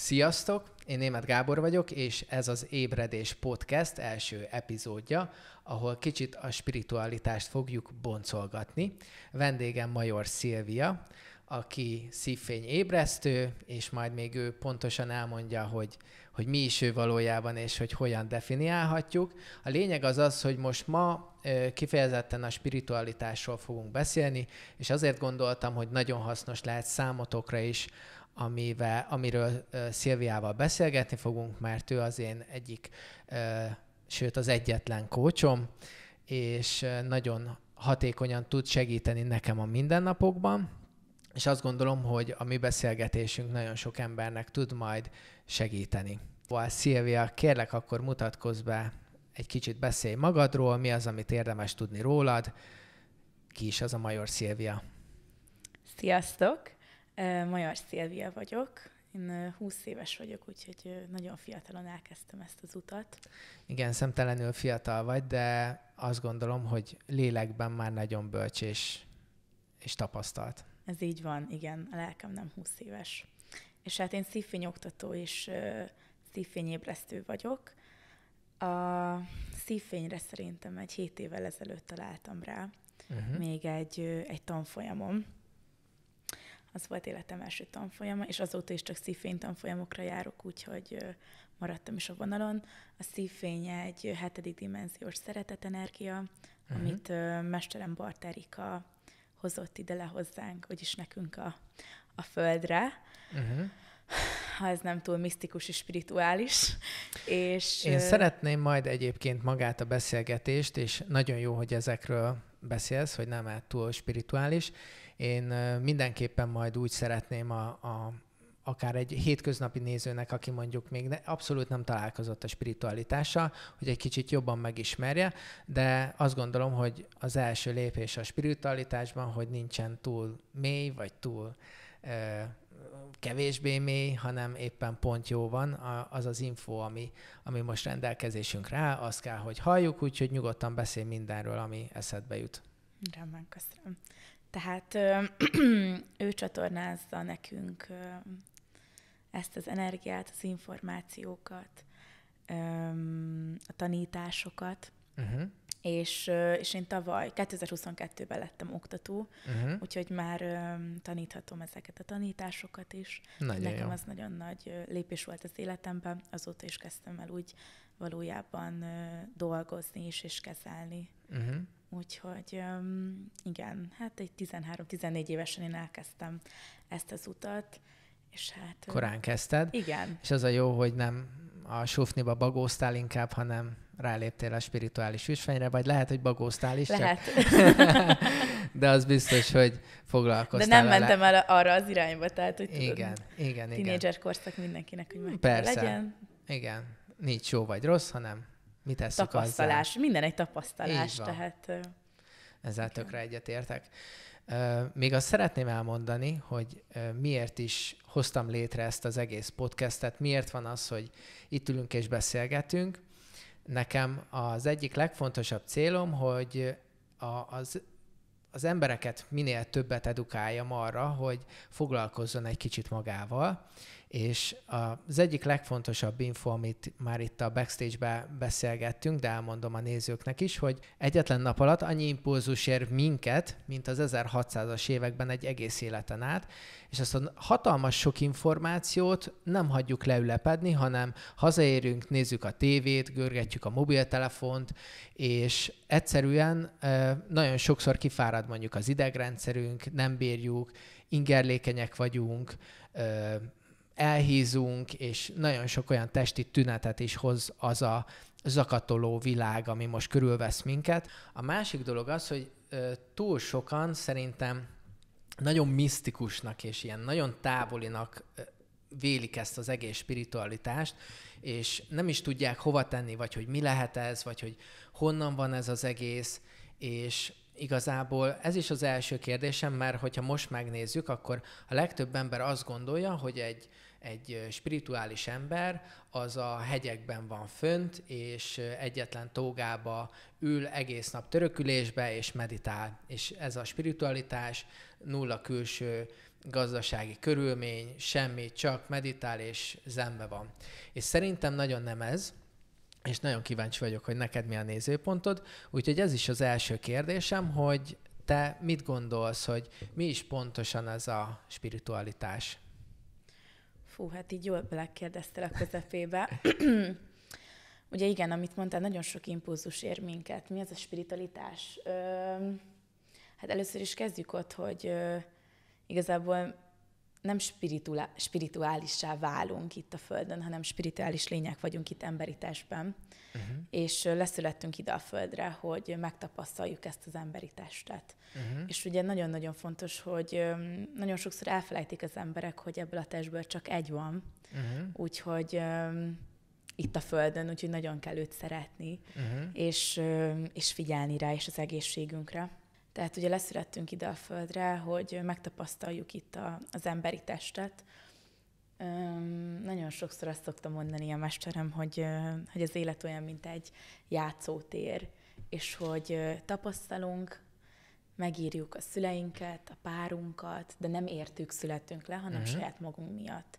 Sziasztok! Én Német Gábor vagyok, és ez az Ébredés Podcast első epizódja, ahol kicsit a spiritualitást fogjuk boncolgatni. Vendégem Major Szilvia, aki szívfény ébresztő, és majd még ő pontosan elmondja, hogy, hogy mi is ő valójában, és hogy hogyan definiálhatjuk. A lényeg az az, hogy most ma kifejezetten a spiritualitásról fogunk beszélni, és azért gondoltam, hogy nagyon hasznos lehet számotokra is amivel, amiről uh, Szilviával beszélgetni fogunk, mert ő az én egyik, uh, sőt az egyetlen kócsom, és uh, nagyon hatékonyan tud segíteni nekem a mindennapokban, és azt gondolom, hogy a mi beszélgetésünk nagyon sok embernek tud majd segíteni. Szóval, Szilvia, kérlek akkor mutatkozz be, egy kicsit beszélj magadról, mi az, amit érdemes tudni rólad, ki is az a Major Szilvia. Sziasztok! Majar Szilvia vagyok, én 20 éves vagyok, úgyhogy nagyon fiatalon elkezdtem ezt az utat. Igen, szemtelenül fiatal vagy, de azt gondolom, hogy lélekben már nagyon bölcs és, és tapasztalt. Ez így van, igen, a lelkem nem 20 éves. És hát én szívfényoktató és szívfényébresztő vagyok. A szívfényre szerintem egy 7 évvel ezelőtt találtam rá, uh-huh. még egy, egy tanfolyamon az volt életem első tanfolyama, és azóta is csak szívfény tanfolyamokra járok, úgyhogy maradtam is a vonalon. A szívfény egy hetedik dimenziós szeretetenergia, uh-huh. amit mesterem Barterika hozott ide le hozzánk, vagyis nekünk a, a földre. Uh-huh ha ez nem túl misztikus és spirituális. És, Én szeretném majd egyébként magát a beszélgetést, és nagyon jó, hogy ezekről beszélsz, hogy nem át túl spirituális, én mindenképpen majd úgy szeretném a, a akár egy hétköznapi nézőnek, aki mondjuk még ne, abszolút nem találkozott a spiritualitással, hogy egy kicsit jobban megismerje, de azt gondolom, hogy az első lépés a spiritualitásban, hogy nincsen túl mély, vagy túl ö, kevésbé mély, hanem éppen pont jó van a, az az info, ami, ami most rendelkezésünkre áll, azt kell, hogy halljuk, úgyhogy nyugodtan beszél mindenről, ami eszedbe jut. Rendben, köszönöm. Tehát ö, ő csatornázza nekünk ö, ezt az energiát, az információkat, ö, a tanításokat, uh-huh. és, és én tavaly, 2022-ben lettem oktató, uh-huh. úgyhogy már taníthatom ezeket a tanításokat is. Nagyon Nekem jó. az nagyon nagy lépés volt az életemben, azóta is kezdtem el úgy valójában dolgozni is, és kezelni uh-huh. Úgyhogy igen, hát egy 13-14 évesen én elkezdtem ezt az utat, és hát... Korán kezdted. Igen. És az a jó, hogy nem a sufniba bagóztál inkább, hanem ráléptél a spirituális üsfenyre, vagy lehet, hogy bagóztál is. Lehet. Csak... De az biztos, hogy foglalkoztál De nem vele. mentem el arra az irányba, tehát, hogy igen, tudod, igen, igen. korszak mindenkinek, hogy meg Persze. legyen. Igen, nincs jó vagy rossz, hanem Mit tapasztalás. Azzal? Minden egy tapasztalás, tehát... Ezzel tökre egyetértek. Még azt szeretném elmondani, hogy miért is hoztam létre ezt az egész podcastet, miért van az, hogy itt ülünk és beszélgetünk. Nekem az egyik legfontosabb célom, hogy a, az, az embereket minél többet edukáljam arra, hogy foglalkozzon egy kicsit magával, és az egyik legfontosabb info, amit már itt a backstage-be beszélgettünk, de elmondom a nézőknek is, hogy egyetlen nap alatt annyi impulzus ér minket, mint az 1600-as években egy egész életen át, és azt a hatalmas sok információt nem hagyjuk leülepedni, hanem hazaérünk, nézzük a tévét, görgetjük a mobiltelefont, és egyszerűen nagyon sokszor kifárad mondjuk az idegrendszerünk, nem bírjuk, ingerlékenyek vagyunk, elhízunk, és nagyon sok olyan testi tünetet is hoz az a zakatoló világ, ami most körülvesz minket. A másik dolog az, hogy ö, túl sokan szerintem nagyon misztikusnak és ilyen nagyon távolinak vélik ezt az egész spiritualitást, és nem is tudják hova tenni, vagy hogy mi lehet ez, vagy hogy honnan van ez az egész, és igazából ez is az első kérdésem, mert hogyha most megnézzük, akkor a legtöbb ember azt gondolja, hogy egy egy spirituális ember az a hegyekben van fönt, és egyetlen tógába ül egész nap törökülésbe, és meditál. És ez a spiritualitás nulla külső gazdasági körülmény, semmi, csak meditál és zenbe van. És szerintem nagyon nem ez, és nagyon kíváncsi vagyok, hogy neked mi a nézőpontod. Úgyhogy ez is az első kérdésem, hogy te mit gondolsz, hogy mi is pontosan ez a spiritualitás? Fú, hát így jól belekérdeztél a közepébe. Ugye igen, amit mondtál, nagyon sok impulzus ér minket. Mi az a spiritualitás? Ö, hát először is kezdjük ott, hogy ö, igazából nem spirituálissá válunk itt a Földön, hanem spirituális lények vagyunk itt emberi testben, uh-huh. és leszülettünk ide a Földre, hogy megtapasztaljuk ezt az emberi testet. Uh-huh. És ugye nagyon-nagyon fontos, hogy nagyon sokszor elfelejtik az emberek, hogy ebből a testből csak egy van, uh-huh. úgyhogy itt a Földön, úgyhogy nagyon kell őt szeretni, uh-huh. és, és figyelni rá, és az egészségünkre. Tehát ugye leszülettünk ide a földre, hogy megtapasztaljuk itt a, az emberi testet. Öm, nagyon sokszor azt szoktam mondani a mesterem, hogy, hogy az élet olyan, mint egy játszótér, és hogy tapasztalunk, megírjuk a szüleinket, a párunkat, de nem értük születünk le, hanem uh-huh. saját magunk miatt.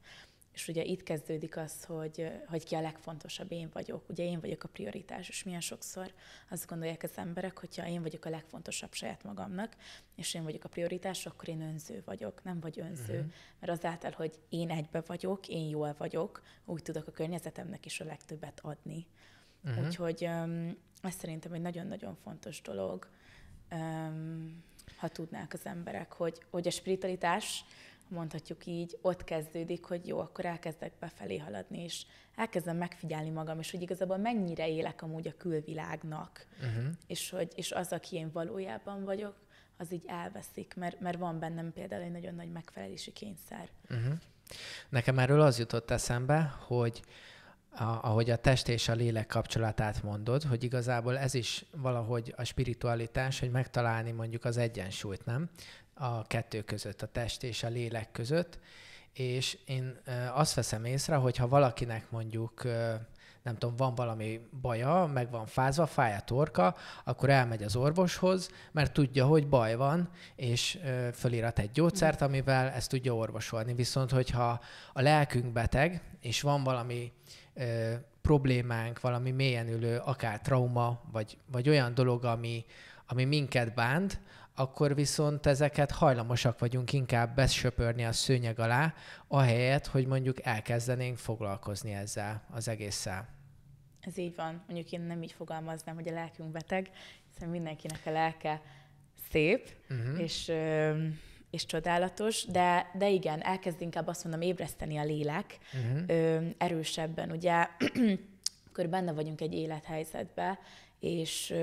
És ugye itt kezdődik az, hogy, hogy ki a legfontosabb, én vagyok. Ugye én vagyok a prioritás, és milyen sokszor azt gondolják az emberek, hogyha én vagyok a legfontosabb saját magamnak, és én vagyok a prioritás, akkor én önző vagyok, nem vagy önző. Uh-huh. Mert azáltal, hogy én egybe vagyok, én jól vagyok, úgy tudok a környezetemnek is a legtöbbet adni. Uh-huh. Úgyhogy um, ez szerintem egy nagyon-nagyon fontos dolog, um, ha tudnák az emberek, hogy, hogy a spiritualitás mondhatjuk így, ott kezdődik, hogy jó, akkor elkezdek befelé haladni, és elkezdem megfigyelni magam, és hogy igazából mennyire élek amúgy a külvilágnak, uh-huh. és, hogy, és az, aki én valójában vagyok, az így elveszik, mert, mert van bennem például egy nagyon nagy megfelelési kényszer. Uh-huh. Nekem erről az jutott eszembe, hogy a, ahogy a test és a lélek kapcsolatát mondod, hogy igazából ez is valahogy a spiritualitás, hogy megtalálni mondjuk az egyensúlyt, nem? a kettő között, a test és a lélek között, és én azt veszem észre, hogy ha valakinek mondjuk nem tudom, van valami baja, meg van fázva, fáj a torka, akkor elmegy az orvoshoz, mert tudja, hogy baj van, és fölirat egy gyógyszert, amivel ezt tudja orvosolni. Viszont, hogyha a lelkünk beteg, és van valami ö, problémánk, valami mélyen ülő, akár trauma, vagy, vagy olyan dolog, ami, ami minket bánt, akkor viszont ezeket hajlamosak vagyunk inkább besöpörni a szőnyeg alá, ahelyett, hogy mondjuk elkezdenénk foglalkozni ezzel az egésszel. Ez így van. Mondjuk én nem így fogalmaznám, hogy a lelkünk beteg, hiszen mindenkinek a lelke szép, uh-huh. és, és csodálatos, de, de igen, elkezd inkább azt mondom ébreszteni a lélek uh-huh. erősebben. Ugye, akkor benne vagyunk egy élethelyzetbe, és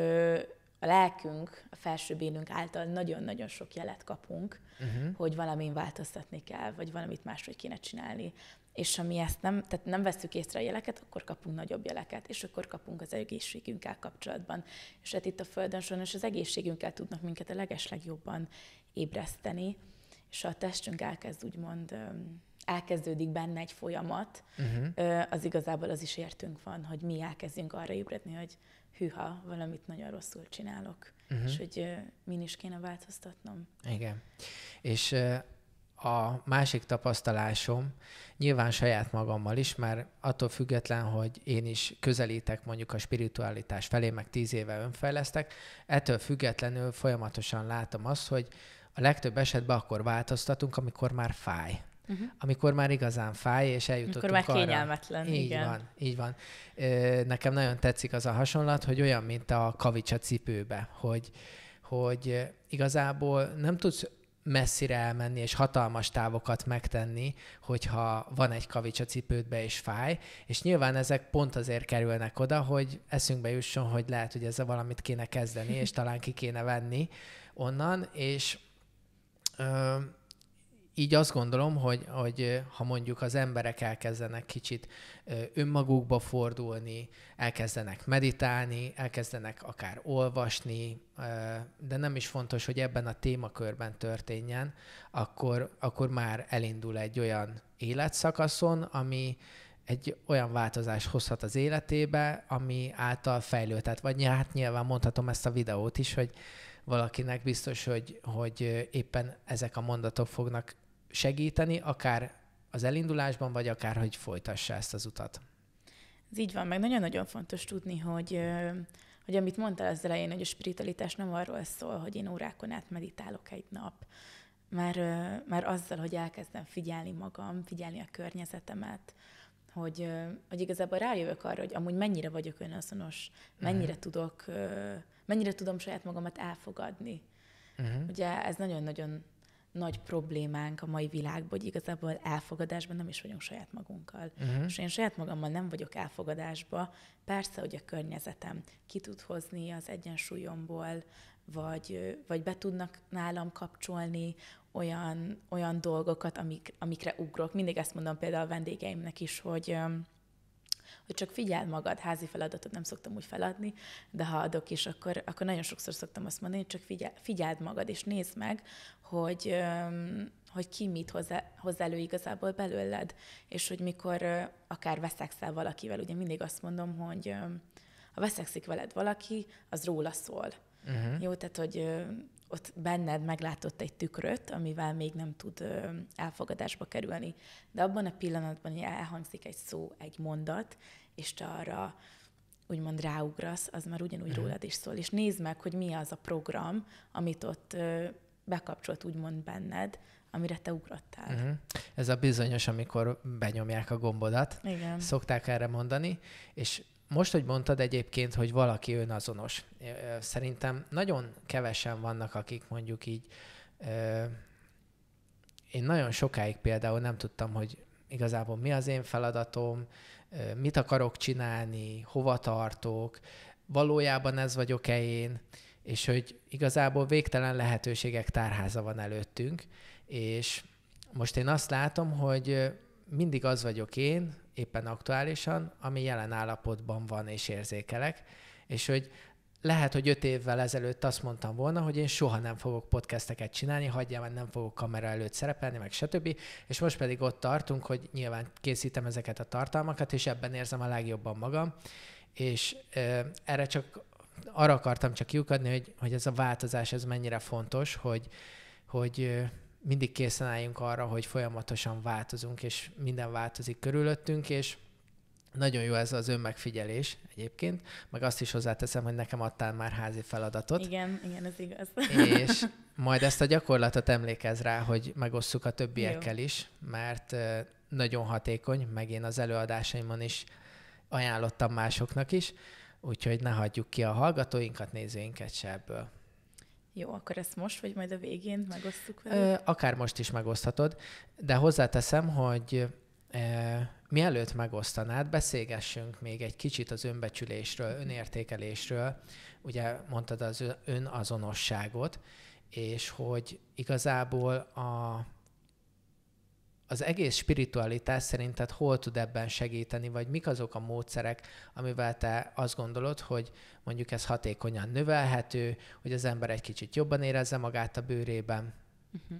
a lelkünk, a felső bénünk által nagyon-nagyon sok jelet kapunk, uh-huh. hogy valamin változtatni kell, vagy valamit máshogy kéne csinálni. És ha mi ezt nem, tehát nem veszük észre a jeleket, akkor kapunk nagyobb jeleket, és akkor kapunk az egészségünkkel kapcsolatban. És hát itt a Földön sajnos az egészségünkkel tudnak minket a legeslegjobban ébreszteni, és a testünk elkezd úgymond elkezdődik benne egy folyamat, uh-huh. az igazából az is értünk van, hogy mi elkezdünk arra ébredni, hogy hűha, valamit nagyon rosszul csinálok, uh-huh. és hogy uh, min is kéne változtatnom. Igen. És uh, a másik tapasztalásom nyilván saját magammal is, mert attól független, hogy én is közelítek mondjuk a spiritualitás felé, meg tíz éve önfejlesztek, ettől függetlenül folyamatosan látom azt, hogy a legtöbb esetben akkor változtatunk, amikor már fáj uh-huh. amikor már igazán fáj, és eljutottunk Amikor már kényelmetlen, arra. Így igen. van, így van. Nekem nagyon tetszik az a hasonlat, hogy olyan, mint a kavics a cipőbe, hogy, hogy igazából nem tudsz messzire elmenni és hatalmas távokat megtenni, hogyha van egy kavics a cipődbe és fáj, és nyilván ezek pont azért kerülnek oda, hogy eszünkbe jusson, hogy lehet, hogy ezzel valamit kéne kezdeni, és talán ki kéne venni onnan, és ö, így azt gondolom, hogy, hogy ha mondjuk az emberek elkezdenek kicsit önmagukba fordulni, elkezdenek meditálni, elkezdenek akár olvasni, de nem is fontos, hogy ebben a témakörben történjen, akkor, akkor már elindul egy olyan életszakaszon, ami egy olyan változást hozhat az életébe, ami által fejlődhet. Vagy hát nyilván mondhatom ezt a videót is, hogy valakinek biztos, hogy, hogy éppen ezek a mondatok fognak segíteni, akár az elindulásban, vagy akár, hogy folytassa ezt az utat. Ez így van, meg nagyon-nagyon fontos tudni, hogy, hogy amit mondtál az elején, hogy a spiritualitás nem arról szól, hogy én órákon át meditálok egy nap, már, már azzal, hogy elkezdem figyelni magam, figyelni a környezetemet, hogy, hogy igazából rájövök arra, hogy amúgy mennyire vagyok önazonos, mennyire uh-huh. tudok, mennyire tudom saját magamat elfogadni. Uh-huh. Ugye ez nagyon-nagyon nagy problémánk a mai világban, hogy igazából elfogadásban nem is vagyunk saját magunkkal. Uh-huh. És én saját magammal nem vagyok elfogadásba, persze, hogy a környezetem ki tud hozni az egyensúlyomból, vagy, vagy be tudnak nálam kapcsolni olyan, olyan dolgokat, amik, amikre ugrok. Mindig ezt mondom például a vendégeimnek is, hogy hogy csak figyel magad, házi feladatot nem szoktam úgy feladni, de ha adok is, akkor, akkor nagyon sokszor szoktam azt mondani, hogy csak figyel, figyeld magad, és nézd meg, hogy, hogy ki mit hozzá, e, hozzá elő igazából belőled, és hogy mikor akár veszekszel valakivel, ugye mindig azt mondom, hogy ha veszekszik veled valaki, az róla szól. Uh-huh. Jó, tehát hogy ott benned meglátott egy tükröt, amivel még nem tud elfogadásba kerülni. De abban a pillanatban, hogy elhangzik egy szó, egy mondat, és te arra úgymond ráugrasz, az már ugyanúgy uh-huh. rólad is szól. És nézd meg, hogy mi az a program, amit ott bekapcsolt úgymond benned, amire te ugrottál. Uh-huh. Ez a bizonyos, amikor benyomják a gombodat. Igen. Szokták erre mondani, és most, hogy mondtad egyébként, hogy valaki önazonos, szerintem nagyon kevesen vannak, akik mondjuk így, én nagyon sokáig például nem tudtam, hogy igazából mi az én feladatom, mit akarok csinálni, hova tartok, valójában ez vagyok-e én, és hogy igazából végtelen lehetőségek tárháza van előttünk, és most én azt látom, hogy mindig az vagyok én, éppen aktuálisan, ami jelen állapotban van és érzékelek, és hogy lehet, hogy öt évvel ezelőtt azt mondtam volna, hogy én soha nem fogok podcasteket csinálni, hagyjam, mert nem fogok kamera előtt szerepelni, meg stb. És most pedig ott tartunk, hogy nyilván készítem ezeket a tartalmakat, és ebben érzem a legjobban magam. És ö, erre csak arra akartam csak kiukadni, hogy, hogy ez a változás, ez mennyire fontos, hogy, hogy mindig készen álljunk arra, hogy folyamatosan változunk, és minden változik körülöttünk, és nagyon jó ez az önmegfigyelés egyébként, meg azt is hozzáteszem, hogy nekem adtál már házi feladatot. Igen, igen, ez igaz. És majd ezt a gyakorlatot emlékez rá, hogy megosszuk a többiekkel jó. is, mert nagyon hatékony, meg én az előadásaimon is ajánlottam másoknak is, úgyhogy ne hagyjuk ki a hallgatóinkat, nézőinket se ebből. Jó, akkor ezt most, vagy majd a végén megosztjuk vele? Akár most is megoszthatod, de hozzáteszem, hogy e, mielőtt megosztanád, beszélgessünk még egy kicsit az önbecsülésről, mhm. önértékelésről. Ugye mondtad az önazonosságot, és hogy igazából a az egész spiritualitás szerinted hol tud ebben segíteni, vagy mik azok a módszerek, amivel te azt gondolod, hogy mondjuk ez hatékonyan növelhető, hogy az ember egy kicsit jobban érezze magát a bőrében? Uh-huh.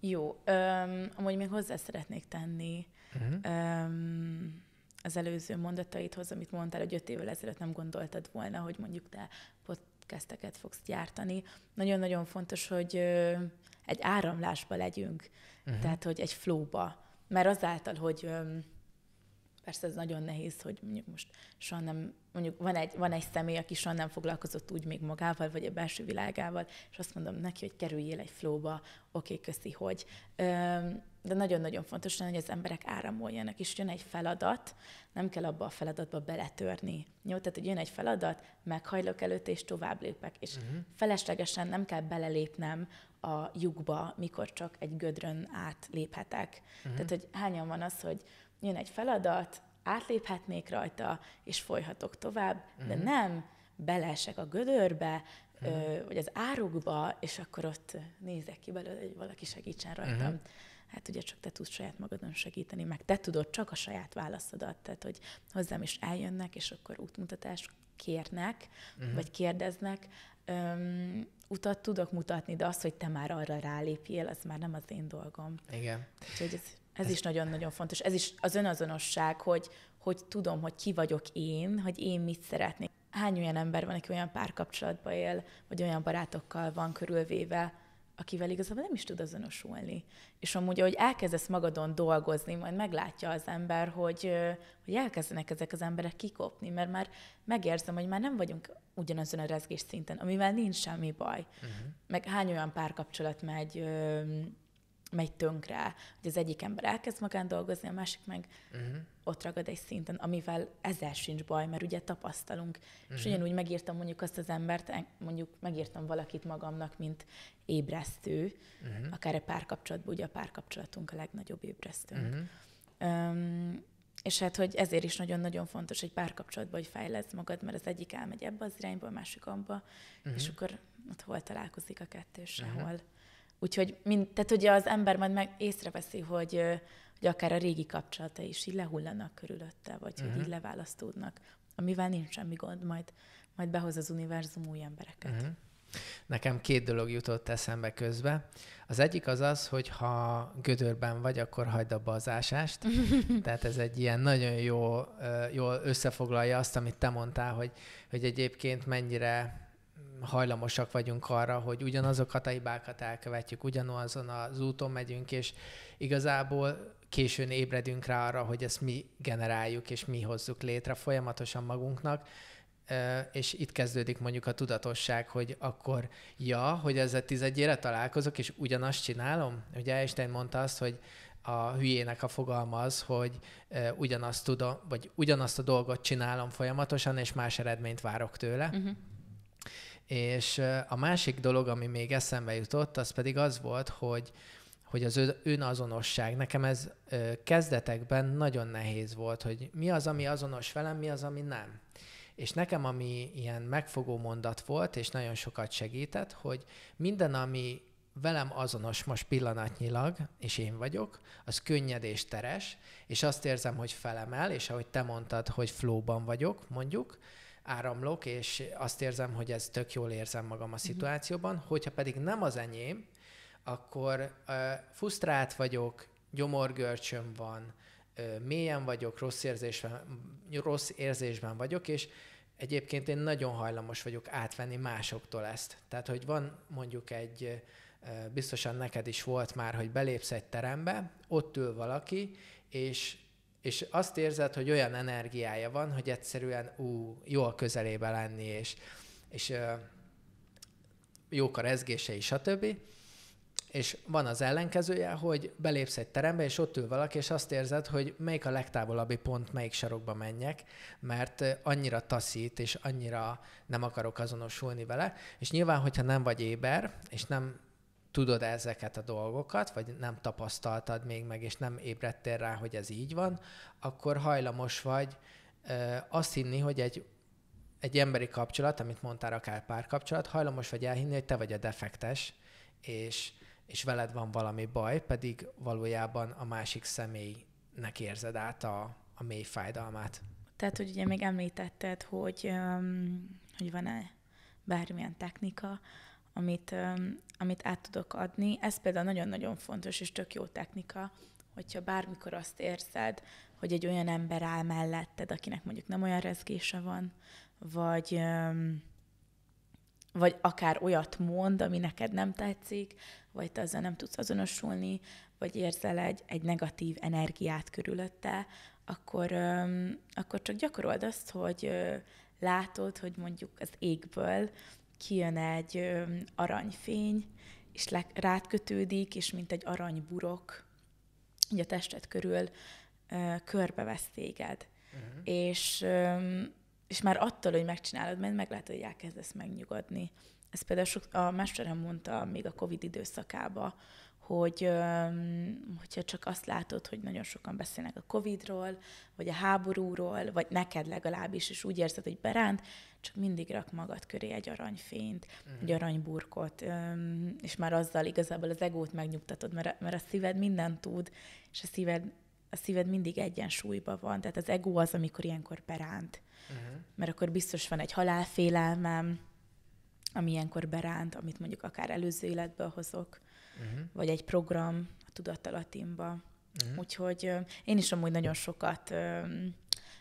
Jó, öm, amúgy még hozzá szeretnék tenni uh-huh. öm, az előző mondataidhoz, amit mondtál, hogy öt évvel ezelőtt nem gondoltad volna, hogy mondjuk te podcasteket fogsz gyártani. Nagyon-nagyon fontos, hogy ö, egy áramlásba legyünk. Uh-huh. Tehát, hogy egy flóba, Mert azáltal, hogy persze ez nagyon nehéz, hogy mondjuk most soha nem, mondjuk van egy, van egy személy, aki soha nem foglalkozott úgy még magával, vagy a belső világával, és azt mondom neki, hogy kerüljél egy flóba, oké, okay, köszi, hogy. Öm, de nagyon-nagyon fontos lenne, hogy az emberek áramoljanak, és jön egy feladat, nem kell abba a feladatba beletörni. Jó, tehát, hogy jön egy feladat, meghajlok előtt, és tovább lépek. És uh-huh. feleslegesen nem kell belelépnem a lyukba, mikor csak egy gödrön átléphetek. Uh-huh. Mhm. Tehát, hogy hányan van az, hogy jön egy feladat, átléphetnék rajta, és folyhatok tovább, uh-huh. de mhm. nem beleesek a gödörbe, uh-huh. ö, vagy az árukba, és akkor ott nézek ki belőle, hogy valaki segítsen rajtam. Uh-huh hát ugye csak te tudsz saját magadon segíteni, meg te tudod csak a saját válaszodat, tehát hogy hozzám is eljönnek, és akkor útmutatást kérnek, uh-huh. vagy kérdeznek, öm, utat tudok mutatni, de az, hogy te már arra rálépjél, az már nem az én dolgom. Igen. Úgyhogy ez, ez, ez is nagyon-nagyon fontos. Ez is az önazonosság, hogy, hogy tudom, hogy ki vagyok én, hogy én mit szeretnék. Hány olyan ember van, aki olyan párkapcsolatban él, vagy olyan barátokkal van körülvéve, akivel igazából nem is tud azonosulni. És amúgy, ahogy elkezdesz magadon dolgozni, majd meglátja az ember, hogy, hogy elkezdenek ezek az emberek kikopni, mert már megérzem, hogy már nem vagyunk ugyanazon a rezgés szinten, amivel nincs semmi baj. Uh-huh. Meg hány olyan párkapcsolat megy megy tönkre, hogy az egyik ember elkezd magán dolgozni, a másik meg uh-huh. ott ragad egy szinten, amivel ezzel sincs baj, mert ugye tapasztalunk. Uh-huh. És mhm. ugyanúgy megírtam mondjuk azt az embert, mondjuk megírtam valakit magamnak, mint ébresztő, uh-huh. akár egy párkapcsolatban, ugye a párkapcsolatunk a legnagyobb ébresztőnk. Uh-huh. Um, és hát, hogy ezért is nagyon-nagyon fontos, egy párkapcsolatban hogy fejlesz magad, mert az egyik elmegy ebbe az irányba, a másik abba, uh-huh. és akkor ott hol találkozik a kettő, sehol. Uh-huh. Úgyhogy mind, tehát ugye az ember majd meg észreveszi, hogy, hogy akár a régi kapcsolata is így lehullanak körülötte, vagy uh-huh. hogy mhm. így leválasztódnak, amivel nincs semmi gond, majd, majd behoz az univerzum új embereket. Uh-huh. Nekem két dolog jutott eszembe közbe. Az egyik az az, hogy ha gödörben vagy, akkor hagyd abba az ásást. Tehát ez egy ilyen nagyon jó, jól összefoglalja azt, amit te mondtál, hogy, hogy egyébként mennyire hajlamosak vagyunk arra, hogy ugyanazokat a hibákat elkövetjük, ugyanazon az úton megyünk, és igazából későn ébredünk rá arra, hogy ezt mi generáljuk, és mi hozzuk létre folyamatosan magunknak, és itt kezdődik mondjuk a tudatosság, hogy akkor, ja, hogy ezzel tizedjére találkozok, és ugyanazt csinálom? Ugye Einstein mondta azt, hogy a hülyének a fogalma az, hogy ugyanazt tudom, vagy ugyanazt a dolgot csinálom folyamatosan, és más eredményt várok tőle. Uh-huh. És a másik dolog, ami még eszembe jutott, az pedig az volt, hogy hogy az önazonosság. Nekem ez kezdetekben nagyon nehéz volt, hogy mi az, ami azonos velem, mi az, ami nem. És nekem, ami ilyen megfogó mondat volt, és nagyon sokat segített, hogy minden, ami velem azonos most pillanatnyilag, és én vagyok, az könnyed és teres, és azt érzem, hogy felemel, és ahogy te mondtad, hogy flóban vagyok, mondjuk, áramlok, és azt érzem, hogy ez tök jól érzem magam a mhm. szituációban. Uh-huh. Hogyha pedig nem az enyém, akkor uh, fusztrált vagyok, gyomorgörcsöm van, uh, mélyen vagyok, rossz érzésben, rossz érzésben vagyok, és egyébként én nagyon hajlamos vagyok átvenni másoktól ezt. Tehát, hogy van mondjuk egy, uh, biztosan neked is volt már, hogy belépsz egy terembe, ott ül valaki, és és azt érzed, hogy olyan energiája van, hogy egyszerűen ú, a közelébe lenni, és, és ö, jók a rezgései, stb. És van az ellenkezője, hogy belépsz egy terembe, és ott ül valaki, és azt érzed, hogy melyik a legtávolabbi pont, melyik sarokba menjek, mert annyira taszít, és annyira nem akarok azonosulni vele. És nyilván, hogyha nem vagy éber, és nem tudod ezeket a dolgokat, vagy nem tapasztaltad még meg, és nem ébredtél rá, hogy ez így van, akkor hajlamos vagy ö, azt hinni, hogy egy, egy emberi kapcsolat, amit mondtál, akár párkapcsolat, hajlamos vagy elhinni, hogy te vagy a defektes, és, és veled van valami baj, pedig valójában a másik személynek érzed át a, a mély fájdalmát. Tehát, hogy ugye még említetted, hogy, hogy van-e bármilyen technika, amit, amit át tudok adni. Ez például nagyon-nagyon fontos és tök jó technika, hogyha bármikor azt érzed, hogy egy olyan ember áll melletted, akinek mondjuk nem olyan rezgése van, vagy, vagy akár olyat mond, ami neked nem tetszik, vagy te azzal nem tudsz azonosulni, vagy érzel egy, egy negatív energiát körülötte, akkor, akkor csak gyakorold azt, hogy látod, hogy mondjuk az égből kijön egy aranyfény, és le, rád kötődik, és mint egy aranyburok, így a tested körül körbevesz téged. Uh-huh. És, és már attól, hogy megcsinálod, mert meglátod, hogy elkezdesz megnyugodni. Ez például sok, a mesterem mondta még a Covid időszakába, hogy hogyha csak azt látod, hogy nagyon sokan beszélnek a Covid-ról, vagy a háborúról, vagy neked legalábbis, és úgy érzed, hogy beránt, csak mindig rak magad köré egy aranyfényt, uh-huh. egy aranyburkot, és már azzal igazából az egót megnyugtatod, mert a, mert a szíved mindent tud, és a szíved, a szíved mindig egyensúlyban van. Tehát az ego az, amikor ilyenkor beránt. Uh-huh. Mert akkor biztos van egy halálfélelmem, ami ilyenkor beránt, amit mondjuk akár előző életből hozok uh-huh. vagy egy program a tudatalatimba. Uh-huh. Mhm. Úgyhogy én is amúgy nagyon sokat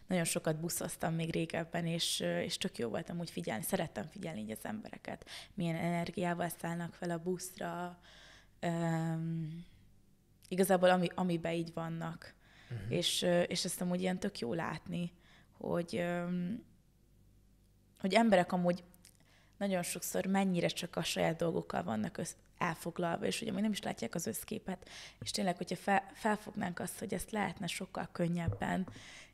nagyon sokat buszoztam még régebben, és, és tök jó volt amúgy figyelni, szerettem figyelni így az embereket, milyen energiával szállnak fel a buszra, um, igazából ami, amiben így vannak. Uh-huh. És, és ezt amúgy ilyen tök jó látni, hogy, um, hogy emberek amúgy nagyon sokszor mennyire csak a saját dolgokkal vannak össz, elfoglalva, és ugye még nem is látják az összképet, és tényleg, hogyha fel, felfognánk azt, hogy ezt lehetne sokkal könnyebben,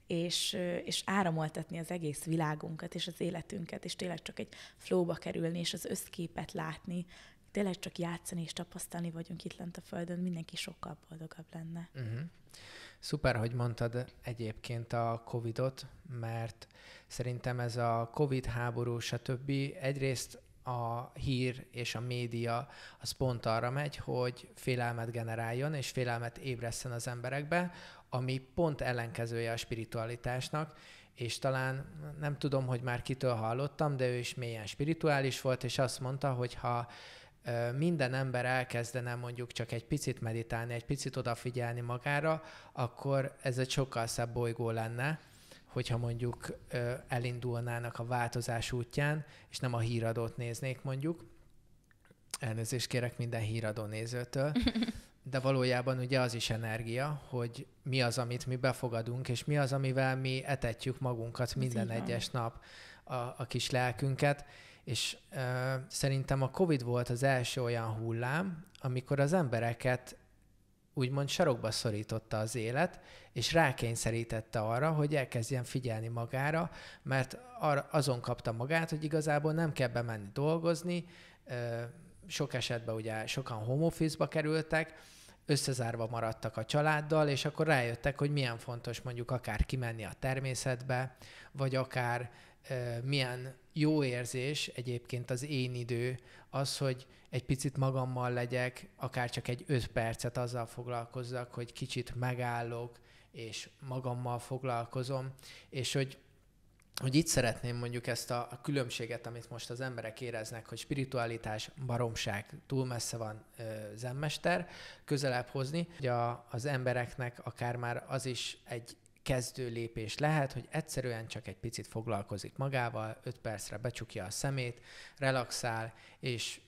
és, és áramoltatni az egész világunkat, és az életünket, és tényleg csak egy flóba kerülni, és az összképet látni, tényleg csak játszani és tapasztalni vagyunk itt lent a Földön, mindenki sokkal boldogabb lenne. Uh-huh. Szuper, hogy mondtad egyébként a Covidot, mert szerintem ez a Covid háború, stb. egyrészt a hír és a média az pont arra megy, hogy félelmet generáljon és félelmet ébreszten az emberekbe, ami pont ellenkezője a spiritualitásnak, és talán nem tudom, hogy már kitől hallottam, de ő is mélyen spirituális volt, és azt mondta, hogy ha minden ember elkezdene mondjuk csak egy picit meditálni, egy picit odafigyelni magára, akkor ez egy sokkal szebb bolygó lenne, hogyha mondjuk elindulnának a változás útján, és nem a híradót néznék mondjuk. Elnézést kérek minden híradó nézőtől. De valójában ugye az is energia, hogy mi az, amit mi befogadunk, és mi az, amivel mi etetjük magunkat minden egyes nap a, a kis lelkünket. És ö, szerintem a COVID volt az első olyan hullám, amikor az embereket úgymond sarokba szorította az élet, és rákényszerítette arra, hogy elkezdjen figyelni magára, mert azon kapta magát, hogy igazából nem kell bemenni dolgozni, sok esetben ugye sokan homofizba kerültek, összezárva maradtak a családdal, és akkor rájöttek, hogy milyen fontos mondjuk akár kimenni a természetbe, vagy akár milyen jó érzés egyébként az én idő, az, hogy egy picit magammal legyek, akár csak egy öt percet azzal foglalkozzak, hogy kicsit megállok, és magammal foglalkozom, és hogy hogy itt szeretném mondjuk ezt a, a különbséget, amit most az emberek éreznek, hogy spiritualitás, baromság, túl messze van ö, zenmester, közelebb hozni. hogy a, az embereknek akár már az is egy kezdő lépés lehet, hogy egyszerűen csak egy picit foglalkozik magával, 5 percre becsukja a szemét, relaxál, és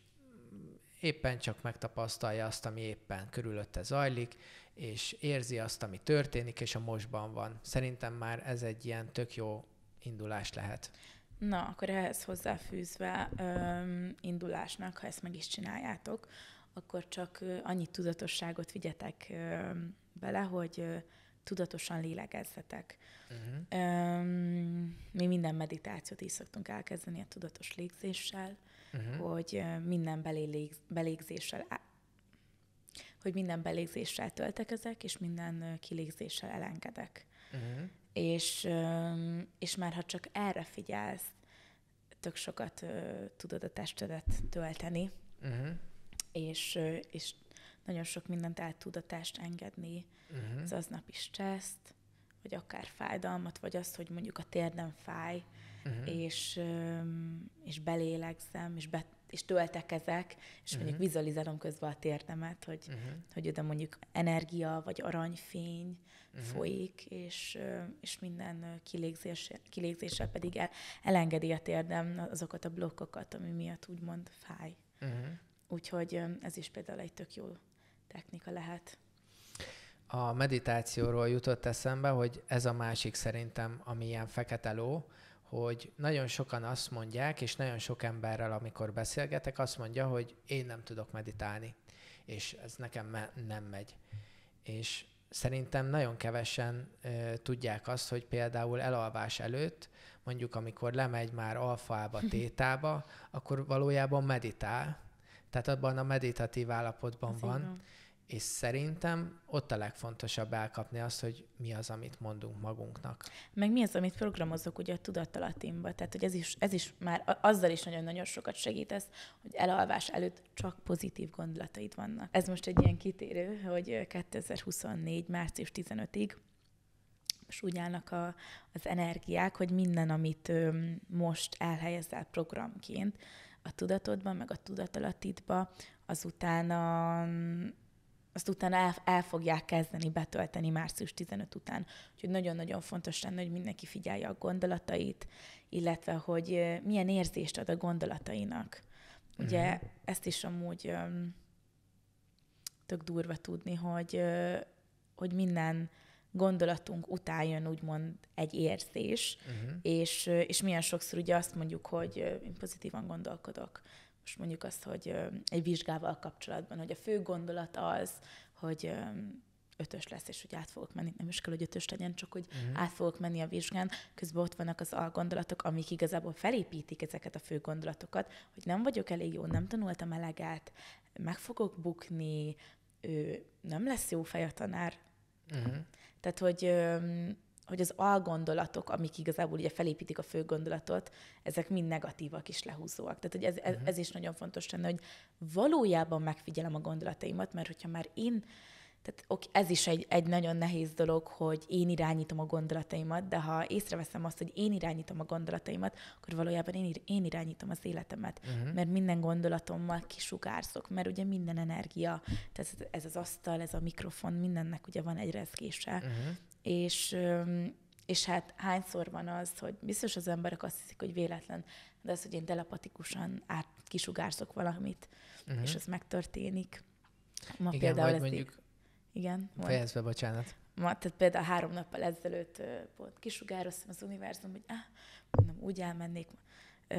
éppen csak megtapasztalja azt, ami éppen körülötte zajlik, és érzi azt, ami történik, és a mosban van. Szerintem már ez egy ilyen tök jó indulás lehet. Na, akkor ehhez hozzáfűzve öm, indulásnak, ha ezt meg is csináljátok, akkor csak annyi tudatosságot vigyetek öm, bele, hogy öm, tudatosan lélegezzetek. Uh-huh. Um, mi minden meditációt is szoktunk elkezdeni a tudatos légzéssel, uh-huh. hogy minden belélégz, belégzéssel hogy minden belégzéssel töltekezek, és minden kilégzéssel elengedek. Uh-huh. És, és már ha csak erre figyelsz, tök sokat tudod a testedet tölteni, uh-huh. és, és nagyon sok mindent el tud a test engedni. Uh-huh. Az is stresszt, vagy akár fájdalmat, vagy azt, hogy mondjuk a térdem fáj, uh-huh. és, és belélegzem, és, be, és töltekezek, és uh-huh. mondjuk vizualizálom közben a térdemet, hogy, uh-huh. hogy oda mondjuk energia, vagy aranyfény uh-huh. folyik, és, és minden kilégzés, kilégzéssel pedig el, elengedi a térdem azokat a blokkokat, ami miatt úgymond fáj. Uh-huh. Úgyhogy ez is például egy tök jó technika lehet. A meditációról jutott eszembe, hogy ez a másik szerintem, ami ilyen fekete ló, hogy nagyon sokan azt mondják, és nagyon sok emberrel, amikor beszélgetek, azt mondja, hogy én nem tudok meditálni, és ez nekem me- nem megy. És szerintem nagyon kevesen ö, tudják azt, hogy például elalvás előtt, mondjuk amikor lemegy már alfába, tétába, akkor valójában meditál, tehát abban a meditatív állapotban Ez van, és szerintem ott a legfontosabb elkapni azt, hogy mi az, amit mondunk magunknak. Meg mi az, amit programozok ugye a tudattalatimba. Tehát, hogy ez is, ez is már azzal is nagyon-nagyon sokat segítesz, hogy elalvás előtt csak pozitív gondolataid vannak. Ez most egy ilyen kitérő, hogy 2024. március 15-ig és úgy állnak a, az energiák, hogy minden, amit ö, most elhelyezel programként, a tudatodban, meg a tudatalattidba, az utána um, azt utána el, el fogják kezdeni betölteni március 15 után. Úgyhogy nagyon-nagyon fontos lenne, hogy mindenki figyelje a gondolatait, illetve hogy milyen érzést ad a gondolatainak. Ugye mm-hmm. ezt is amúgy um, tök durva tudni, hogy, hogy minden gondolatunk után jön úgymond egy érzés, uh-huh. és, és milyen sokszor ugye azt mondjuk, hogy én pozitívan gondolkodok. Most mondjuk azt, hogy egy vizsgával kapcsolatban, hogy a fő gondolat az, hogy ötös lesz, és hogy át fogok menni. Nem is kell, hogy ötös legyen, csak hogy uh-huh. át fogok menni a vizsgán. Közben ott vannak az algondolatok, amik igazából felépítik ezeket a fő gondolatokat, hogy nem vagyok elég jó, nem tanultam eleget, meg fogok bukni, ő nem lesz jó fej a tanár. Uh-huh. Tehát, hogy, hogy az algondolatok, amik igazából ugye felépítik a fő gondolatot, ezek mind negatívak és lehúzóak. Tehát, hogy ez, ez, mhm. ez is nagyon fontos lenne, hogy valójában megfigyelem a gondolataimat, mert hogyha már én tehát ok, ez is egy, egy nagyon nehéz dolog, hogy én irányítom a gondolataimat, de ha észreveszem azt, hogy én irányítom a gondolataimat, akkor valójában én, én irányítom az életemet, uh-huh. mert minden gondolatommal kisugárzok, mert ugye minden energia, tehát ez, ez az asztal, ez a mikrofon, mindennek ugye van egy rezgése. Uh-huh. És és hát hányszor van az, hogy biztos az emberek azt hiszik, hogy véletlen, de az, hogy én telepatikusan át kisugárzok valamit, uh-huh. és az megtörténik. Ma Igen, például vagy mondjuk, igen. Fejezd be, bocsánat. Ma, tehát például három nappal ezelőtt pont kisugároztam az univerzum, hogy ah, mondom, úgy elmennék ö,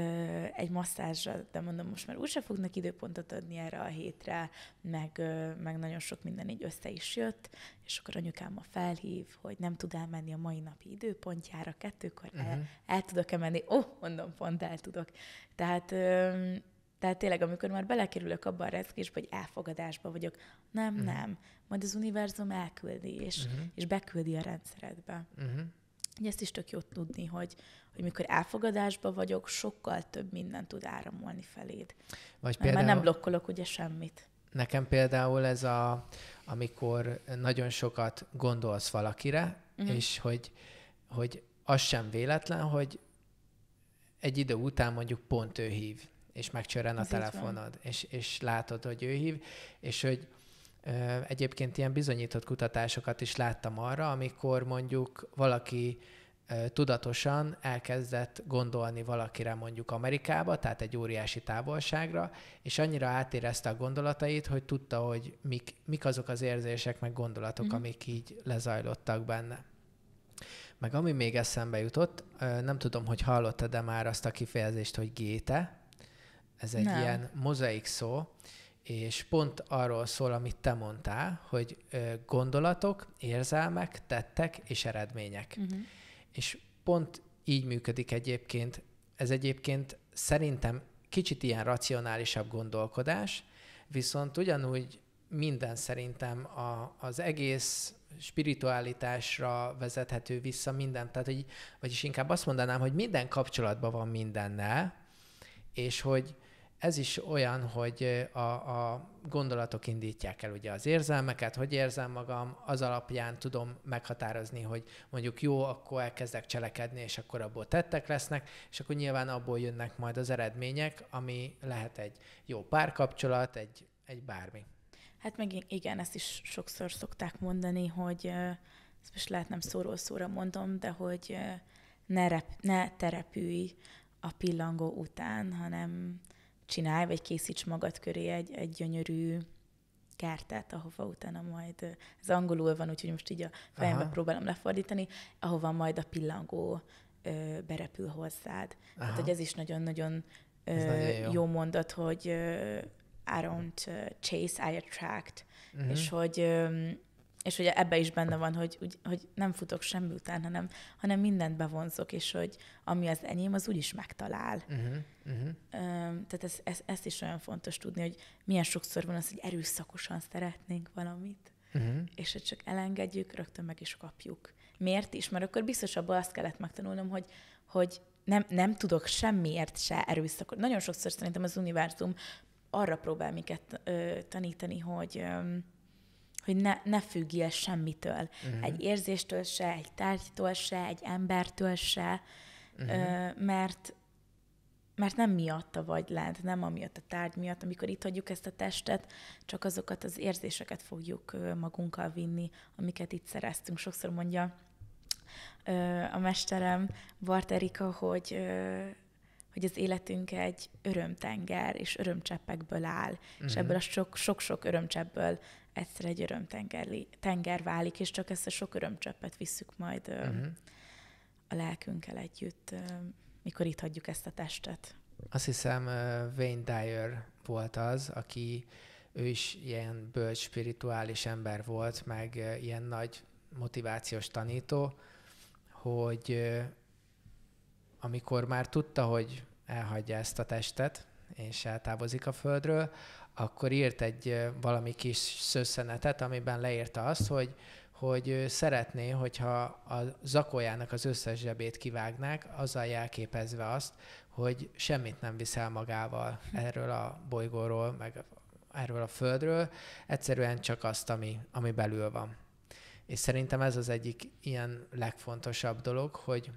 egy masszázsra, de mondom, most már úgyse fognak időpontot adni erre a hétre, meg, ö, meg nagyon sok minden így össze is jött, és akkor anyukám ma felhív, hogy nem tud elmenni a mai napi időpontjára, kettőkor uh-huh. el, mhm. el tudok-e menni? Ó, oh, mondom, pont el tudok. Tehát ö, tehát tényleg, amikor már belekerülök abba a rezgésbe, hogy elfogadásba vagyok, nem, uh-huh. nem, majd az univerzum elküldi, és, uh-huh. és beküldi a rendszeredbe. Uh-huh. ezt is tök jó tudni, hogy, hogy mikor elfogadásba vagyok, sokkal több minden tud áramolni feléd. Vagy Mert például... nem blokkolok ugye semmit. Nekem például ez a, amikor nagyon sokat gondolsz valakire, uh-huh. és hogy, hogy az sem véletlen, hogy egy idő után mondjuk pont ő hív és megcsörren a Ez telefonod, és, és látod, hogy ő hív, és hogy ö, egyébként ilyen bizonyított kutatásokat is láttam arra, amikor mondjuk valaki ö, tudatosan elkezdett gondolni valakire mondjuk Amerikába, tehát egy óriási távolságra, és annyira átérezte a gondolatait, hogy tudta, hogy mik, mik azok az érzések, meg gondolatok, mm-hmm. amik így lezajlottak benne. Meg ami még eszembe jutott, nem tudom, hogy hallottad-e már azt a kifejezést, hogy géte, ez egy nem. ilyen mozaik szó, és pont arról szól, amit te mondtál, hogy ö, gondolatok, érzelmek, tettek és eredmények. Uh-huh. És pont így működik egyébként. Ez egyébként szerintem kicsit ilyen racionálisabb gondolkodás, viszont ugyanúgy minden szerintem a, az egész spiritualitásra vezethető vissza minden, tehát hogy, vagyis inkább azt mondanám, hogy minden kapcsolatban van mindennel, és hogy ez is olyan, hogy a, a gondolatok indítják el ugye az érzelmeket, hogy érzem magam, az alapján tudom meghatározni, hogy mondjuk jó, akkor elkezdek cselekedni, és akkor abból tettek lesznek, és akkor nyilván abból jönnek majd az eredmények, ami lehet egy jó párkapcsolat, egy, egy bármi. Hát meg igen, ezt is sokszor szokták mondani, hogy ezt most lehet nem szóról szóra mondom, de hogy ne, rep, ne terepülj a pillangó után, hanem csinálj, vagy készíts magad köré egy, egy gyönyörű kertet, ahova utána majd, ez angolul van, úgyhogy most így a fejembe Aha. próbálom lefordítani, ahova majd a pillangó ö, berepül hozzád. Aha. Hát, hogy ez is nagyon-nagyon ö, ez jó. jó mondat, hogy ö, I don't chase, I attract. Uh-huh. És hogy ö, és ugye ebbe is benne van, hogy, úgy, hogy nem futok semmi után, hanem, hanem mindent bevonzok, és hogy ami az enyém, az úgy is megtalál. Uh-huh, uh-huh. Tehát ez, ez, ezt is olyan fontos tudni, hogy milyen sokszor van az, hogy erőszakosan szeretnénk valamit, uh-huh. és hogy csak elengedjük, rögtön meg is kapjuk. Miért is? Mert akkor biztos abból azt kellett megtanulnom, hogy, hogy nem, nem tudok semmiért se erőszakot. Nagyon sokszor szerintem az univerzum arra próbál minket ö, tanítani, hogy ö, hogy ne, ne függjél semmitől. Uh-huh. Egy érzéstől se, egy tárgytól se, egy embertől se, uh-huh. ö, mert mert nem miatta vagy lent, nem amiatt a tárgy miatt, amikor itt hagyjuk ezt a testet, csak azokat az érzéseket fogjuk magunkkal vinni, amiket itt szereztünk. Sokszor mondja ö, a mesterem, Bart Erika, hogy ö, hogy az életünk egy örömtenger és örömcseppekből áll, uh-huh. és mhm. ebből a sok-sok örömcseppből egyszer egy örömtenger tenger válik, és csak ezt a sok örömcsöppet visszük majd uh-huh. a lelkünkkel együtt, mikor itt hagyjuk ezt a testet. Azt hiszem Wayne Dyer volt az, aki ő is ilyen bölcs, spirituális ember volt, meg ilyen nagy motivációs tanító, hogy amikor már tudta, hogy elhagyja ezt a testet, és eltávozik a Földről, akkor írt egy valami kis szösszenetet, amiben leírta azt, hogy, hogy szeretné, hogyha a zakójának az összes zsebét kivágnák, azzal jelképezve azt, hogy semmit nem viszel magával erről a bolygóról, meg erről a földről, egyszerűen csak azt, ami, ami belül van. És szerintem ez az egyik ilyen legfontosabb dolog, hogy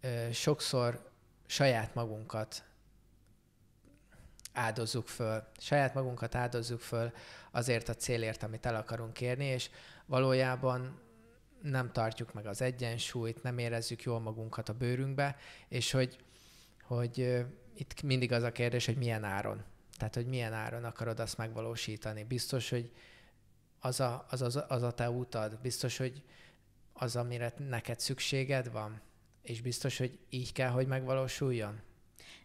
ö, sokszor saját magunkat áldozzuk föl, saját magunkat áldozzuk föl azért a célért, amit el akarunk érni, és valójában nem tartjuk meg az egyensúlyt, nem érezzük jól magunkat a bőrünkbe, és hogy, hogy itt mindig az a kérdés, hogy milyen áron. Tehát, hogy milyen áron akarod azt megvalósítani. Biztos, hogy az a, az, az, az a te útad, biztos, hogy az, amire neked szükséged van, és biztos, hogy így kell, hogy megvalósuljon.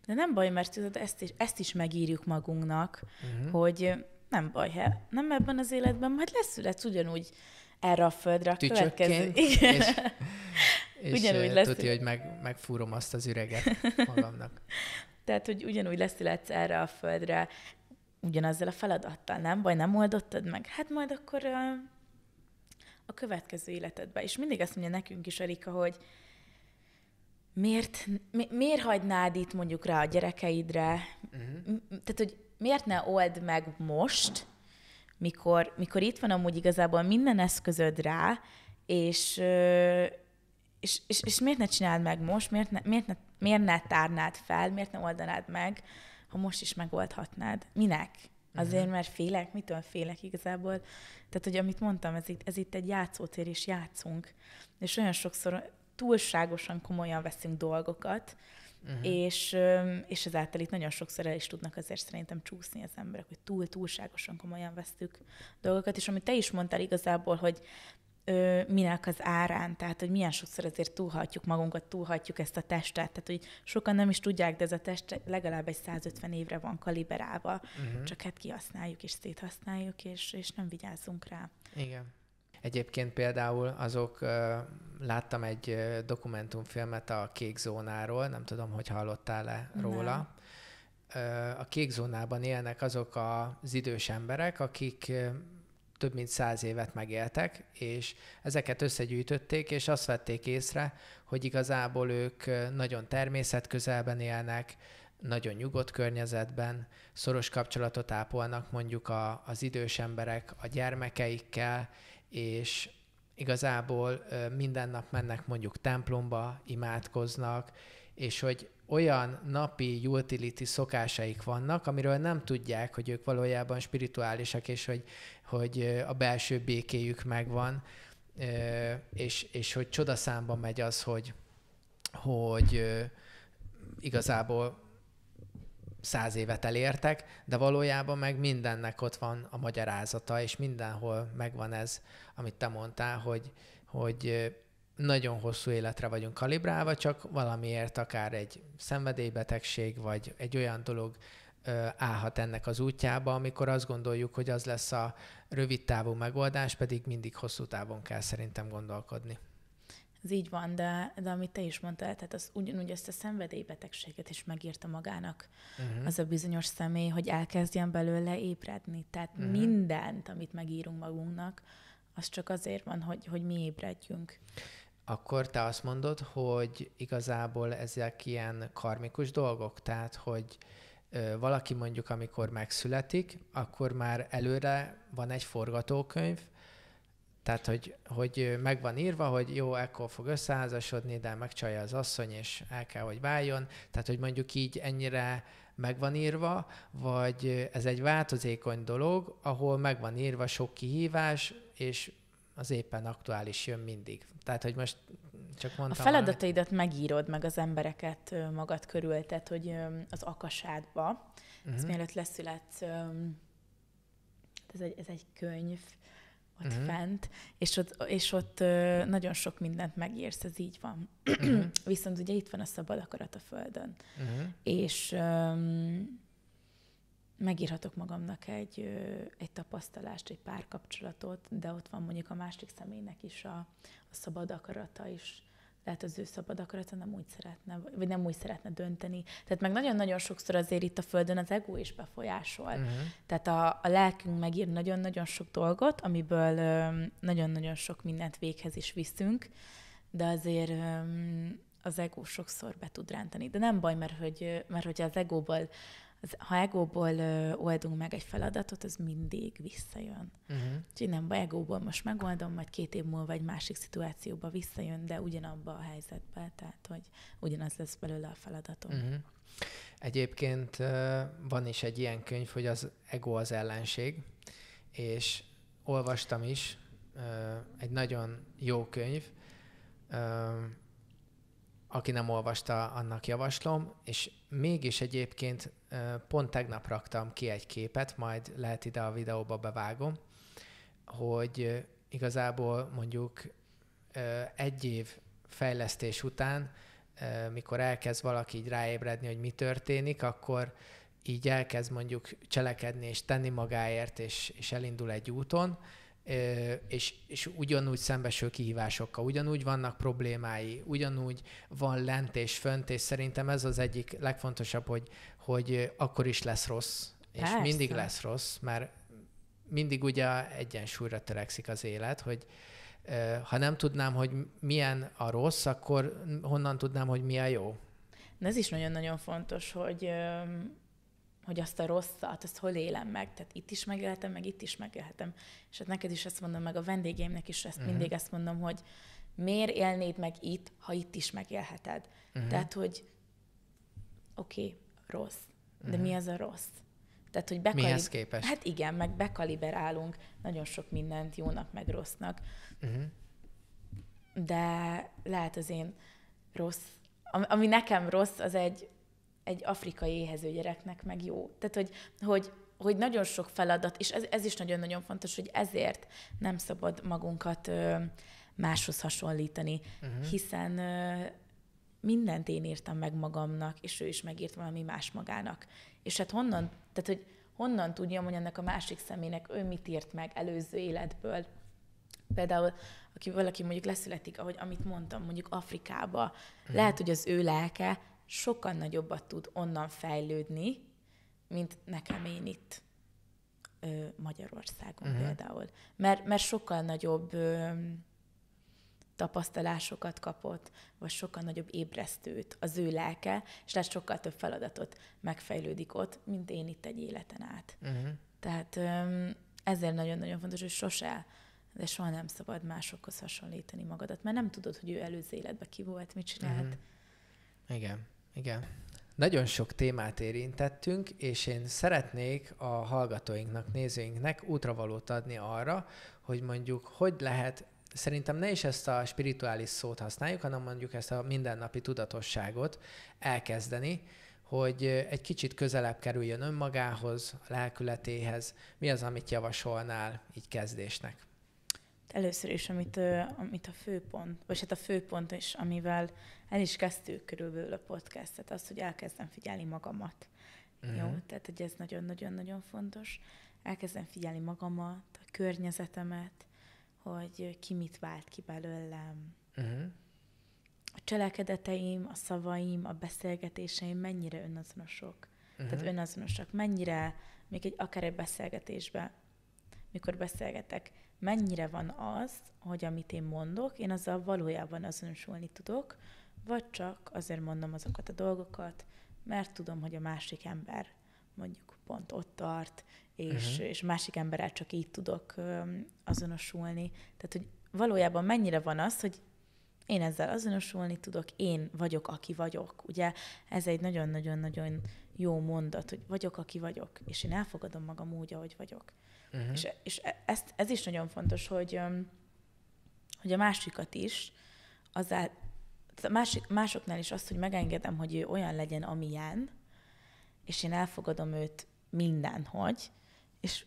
De nem baj, mert tudod, ezt is, ezt is megírjuk magunknak, uh-huh. hogy nem baj, hát nem ebben az életben, majd leszületsz ugyanúgy erre a földre a Tücsökként, következő. Igen. És, és ugyanúgy lesz. Tudja, hogy meg, megfúrom azt az üreget magamnak. Tehát, hogy ugyanúgy leszületsz erre a földre, ugyanazzal a feladattal, nem baj, nem oldottad meg. Hát majd akkor a következő életedben, És mindig azt mondja nekünk is Erika, hogy miért, mi, miért hagynád itt mondjuk rá a gyerekeidre? Uh-huh. Tehát, hogy miért ne old meg most, mikor, mikor itt van amúgy igazából minden eszközöd rá, és, és, és, és miért ne csináld meg most, miért ne, miért, ne, miért ne tárnád fel, miért ne oldanád meg, ha most is megoldhatnád? Minek? Mhm. Azért, mert félek? Mitől félek igazából? Tehát, hogy amit mondtam, ez itt, ez itt egy játszótér, és játszunk. És olyan sokszor túlságosan komolyan veszünk dolgokat, uh-huh. és, és ezáltal itt nagyon sokszor el is tudnak azért szerintem csúszni az emberek, hogy túl túlságosan komolyan vesztük dolgokat, és amit te is mondtál igazából, hogy ö, minek az árán, tehát hogy milyen sokszor azért túlhatjuk magunkat, túlhatjuk ezt a testet, tehát hogy sokan nem is tudják, de ez a test legalább egy 150 évre van kaliberálva, uh-huh. csak hát kihasználjuk és széthasználjuk, és, és nem vigyázzunk rá. Igen. Egyébként például azok, láttam egy dokumentumfilmet a Kék Zónáról, nem tudom, hogy hallottál-e róla. Nem a kék zónában élnek azok az idős emberek, akik több mint száz évet megéltek, és ezeket összegyűjtötték, és azt vették észre, hogy igazából ők nagyon természetközelben élnek, nagyon nyugodt környezetben, szoros kapcsolatot ápolnak mondjuk a, az idős emberek a gyermekeikkel, és igazából minden nap mennek mondjuk templomba, imádkoznak, és hogy olyan napi utility szokásaik vannak, amiről nem tudják, hogy ők valójában spirituálisak, és hogy, hogy a belső békéjük megvan, és, és hogy csodaszámba megy az, hogy, hogy igazából száz évet elértek, de valójában meg mindennek ott van a magyarázata, és mindenhol megvan ez, amit te mondtál, hogy, hogy nagyon hosszú életre vagyunk kalibrálva, csak valamiért akár egy szenvedélybetegség, vagy egy olyan dolog ö, állhat ennek az útjába, amikor azt gondoljuk, hogy az lesz a rövid távú megoldás, pedig mindig hosszú távon kell szerintem gondolkodni. Ez így van, de, de amit te is mondtál, tehát az ugyanúgy ezt a szenvedélybetegséget is megírta magának uh-huh. az a bizonyos személy, hogy elkezdjen belőle ébredni. Tehát uh-huh. mindent, amit megírunk magunknak, az csak azért van, hogy, hogy mi ébredjünk. Akkor te azt mondod, hogy igazából ezek ilyen karmikus dolgok, tehát hogy valaki mondjuk, amikor megszületik, akkor már előre van egy forgatókönyv, tehát, hogy, hogy meg van írva, hogy jó, ekkor fog összeházasodni, de megcsalja az asszony, és el kell, hogy váljon. Tehát, hogy mondjuk így ennyire meg van írva, vagy ez egy változékony dolog, ahol meg van írva sok kihívás, és az éppen aktuális jön mindig. Tehát, hogy most csak mondtam... A feladataidat valamit. megírod, meg az embereket magad körül, tehát, hogy az akasádba, uh-huh. ez mhm. mielőtt leszületsz, ez egy, ez egy könyv, ott uh-huh. Mhm. fent, és ott, és ott ö, nagyon sok mindent megérsz, ez így van. Uh-huh. Viszont ugye itt van a szabad akarat a földön, uh-huh. és ö, megírhatok magamnak egy, ö, egy tapasztalást, egy párkapcsolatot, de ott van mondjuk a másik személynek is a, a szabad akarata is, lehet az ő szabad akarata nem úgy szeretne, vagy nem úgy szeretne dönteni. Tehát meg nagyon-nagyon sokszor azért itt a Földön az ego is befolyásol. Uh-huh. Tehát a, a lelkünk megír nagyon-nagyon sok dolgot, amiből nagyon-nagyon sok mindent véghez is viszünk, de azért az ego sokszor be tud rántani. De nem baj, mert hogy, mert hogy az egóból az, ha egóból ö, oldunk meg egy feladatot, az mindig visszajön. Uh-huh. Úgyhogy nem, egóból most megoldom, majd két év múlva egy másik szituációba visszajön, de ugyanabba a helyzetbe, tehát hogy ugyanaz lesz belőle a feladatom. Uh-huh. Egyébként van is egy ilyen könyv, hogy az ego az ellenség, és olvastam is, egy nagyon jó könyv, aki nem olvasta, annak javaslom, és mégis egyébként pont tegnap raktam ki egy képet, majd lehet ide a videóba bevágom, hogy igazából mondjuk egy év fejlesztés után, mikor elkezd valaki így ráébredni, hogy mi történik, akkor így elkezd mondjuk cselekedni és tenni magáért, és, és elindul egy úton, és, és ugyanúgy szembesül kihívásokkal, ugyanúgy vannak problémái, ugyanúgy van lent és fönt, és szerintem ez az egyik legfontosabb, hogy, hogy akkor is lesz rossz, és Persze. mindig lesz rossz, mert mindig ugye egyensúlyra törekszik az élet, hogy ha nem tudnám, hogy milyen a rossz, akkor honnan tudnám, hogy mi a jó? Ez is nagyon-nagyon fontos, hogy hogy azt a rosszat, azt hol élem meg. Tehát itt is megélhetem, meg itt is megélhetem. És hát neked is ezt mondom, meg a vendégeimnek is ezt uh-huh. mindig ezt mondom, hogy miért élnéd meg itt, ha itt is megélheted? Uh-huh. Tehát, hogy oké, okay, rossz. De uh-huh. mi az a rossz? Tehát, hogy bekalib... Mihez képest? Hát igen, meg bekaliberálunk nagyon sok mindent jónak, meg rossznak. Uh-huh. De lehet az én rossz, ami, ami nekem rossz, az egy egy afrikai éhező gyereknek meg jó. Tehát, hogy, hogy, hogy nagyon sok feladat, és ez, ez is nagyon-nagyon fontos, hogy ezért nem szabad magunkat ö, máshoz hasonlítani, uh-huh. hiszen ö, mindent én írtam meg magamnak, és ő is megírt valami más magának. És hát honnan, tehát hogy honnan tudjam, hogy ennek a másik személynek ő mit írt meg előző életből. Például, aki valaki mondjuk leszületik, ahogy amit mondtam, mondjuk Afrikába, uh-huh. lehet, hogy az ő lelke sokkal nagyobbat tud onnan fejlődni, mint nekem én itt ö, Magyarországon uh-huh. például. Mert, mert sokkal nagyobb ö, tapasztalásokat kapott, vagy sokkal nagyobb ébresztőt az ő lelke, és lesz sokkal több feladatot megfejlődik ott, mint én itt egy életen át. Uh-huh. Tehát ö, ezért nagyon-nagyon fontos, hogy sose de soha nem szabad másokhoz hasonlítani magadat, mert nem tudod, hogy ő előző életben ki volt, mit csinált. Mm. Igen. Igen. Nagyon sok témát érintettünk, és én szeretnék a hallgatóinknak, nézőinknek útravalót adni arra, hogy mondjuk hogy lehet szerintem ne is ezt a spirituális szót használjuk, hanem mondjuk ezt a mindennapi tudatosságot elkezdeni, hogy egy kicsit közelebb kerüljön önmagához, a lelkületéhez. Mi az, amit javasolnál így kezdésnek? Először is, amit, amit a főpont, vagy hát a főpont is, amivel el is kezdtük körülbelül a podcastet, az, hogy elkezdem figyelni magamat. Uh-huh. Jó, mhm. tehát hogy ez nagyon-nagyon-nagyon fontos. Elkezdem figyelni magamat, a környezetemet, hogy ki mit vált ki belőlem. Uh-huh. A cselekedeteim, a szavaim, a beszélgetéseim mennyire önazonosok. Uh-huh. Tehát mhm. önazonosak. Mennyire, még egy akár egy beszélgetésben, mikor beszélgetek, mennyire van az, hogy amit én mondok, én azzal valójában azonosulni tudok, vagy csak azért mondom azokat a dolgokat, mert tudom, hogy a másik ember mondjuk pont ott tart, és, uh-huh. és másik emberrel csak így tudok azonosulni. Tehát, hogy valójában mennyire van az, hogy én ezzel azonosulni tudok, én vagyok, aki vagyok. Ugye ez egy nagyon-nagyon-nagyon jó mondat, hogy vagyok, aki vagyok, és én elfogadom magam úgy, ahogy vagyok. Uh-huh. És, és e, ez, ez is nagyon fontos, hogy hogy a másikat is, azzal, másik, másoknál is azt, hogy megengedem, hogy ő olyan legyen, amilyen, és én elfogadom őt mindenhogy, és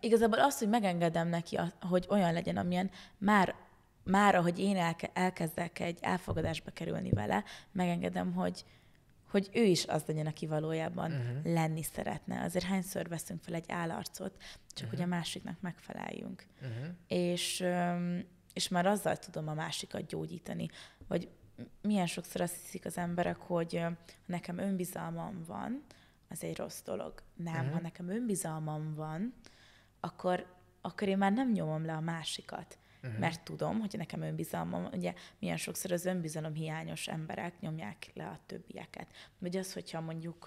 igazából azt, hogy megengedem neki, hogy olyan legyen, amilyen, már, már ahogy én elke, elkezdek egy elfogadásba kerülni vele, megengedem, hogy, hogy ő is az legyen, aki valójában uh-huh. lenni szeretne. Azért hányszor veszünk fel egy állarcot, csak mhm. uh-huh. hogy a másiknak megfeleljünk. Uh-huh. És, és már azzal tudom a másikat gyógyítani. Vagy milyen sokszor azt hiszik az emberek, hogy ha nekem önbizalmam van, az egy rossz dolog. Nem, uh-huh. ha nekem önbizalmam van, akkor, akkor én már nem nyomom le a másikat uh-huh. mert tudom, hogy nekem önbizalmam, ugye milyen sokszor az önbizalom hiányos emberek nyomják le a többieket. Vagy az, hogyha mondjuk,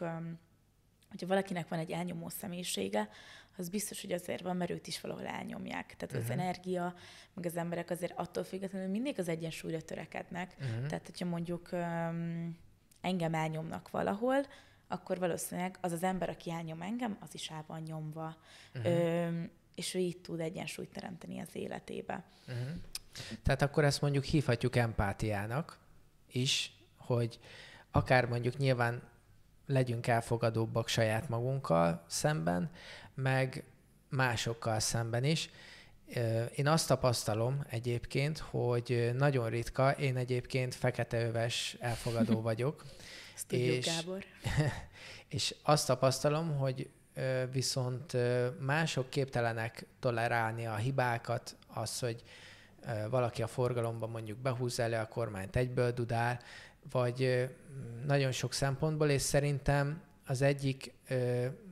hogyha valakinek van egy elnyomó személyisége, az biztos, hogy azért van, mert őt is valahol elnyomják. Tehát uh-huh. az mhm. energia, meg az emberek azért attól függetlenül mindig az egyensúlyra törekednek. Uh-huh. Tehát, hogyha mondjuk um, engem elnyomnak valahol, akkor valószínűleg az az ember, aki elnyom engem, az is el van nyomva. Uh-huh. Ö, és ő így tud egyensúlyt teremteni az életébe. Uh-huh. Tehát akkor ezt mondjuk hívhatjuk empátiának is, hogy akár mondjuk nyilván legyünk elfogadóbbak saját magunkkal szemben, meg másokkal szemben is. Én azt tapasztalom egyébként, hogy nagyon ritka, én egyébként feketeöves elfogadó vagyok. Ezt tudjuk, és, Gábor. és azt tapasztalom, hogy viszont mások képtelenek tolerálni a hibákat, az, hogy valaki a forgalomban mondjuk behúzza elő a kormányt, egyből dudál, vagy nagyon sok szempontból, és szerintem az egyik,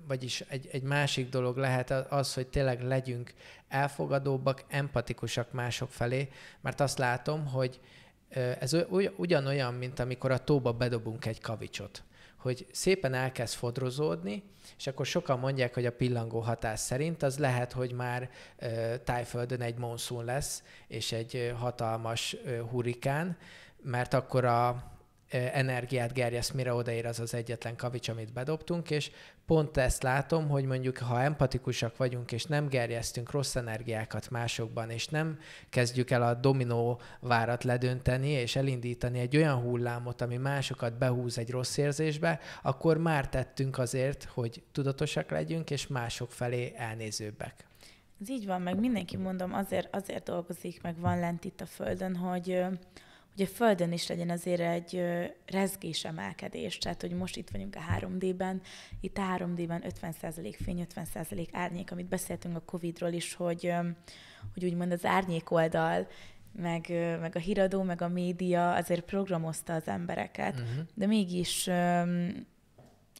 vagyis egy, egy másik dolog lehet az, hogy tényleg legyünk elfogadóbbak, empatikusak mások felé, mert azt látom, hogy ez ugyanolyan, mint amikor a tóba bedobunk egy kavicsot hogy szépen elkezd fodrozódni, és akkor sokan mondják, hogy a pillangó hatás szerint az lehet, hogy már ö, tájföldön egy monszun lesz, és egy hatalmas ö, hurikán, mert akkor a energiát gerjeszt, mire odaér az az egyetlen kavics, amit bedobtunk, és pont ezt látom, hogy mondjuk ha empatikusak vagyunk, és nem gerjesztünk rossz energiákat másokban, és nem kezdjük el a dominó várat ledönteni, és elindítani egy olyan hullámot, ami másokat behúz egy rossz érzésbe, akkor már tettünk azért, hogy tudatosak legyünk, és mások felé elnézőbbek. Ez így van, meg mindenki mondom, azért, azért dolgozik, meg van lent itt a földön, hogy hogy a Földön is legyen azért egy rezgés emelkedés, tehát hogy most itt vagyunk a 3D-ben, itt a 3D-ben 50% fény, 50% árnyék, amit beszéltünk a Covid-ról is, hogy, hogy úgymond az árnyék oldal, meg, meg a híradó, meg a média azért programozta az embereket, uh-huh. de mégis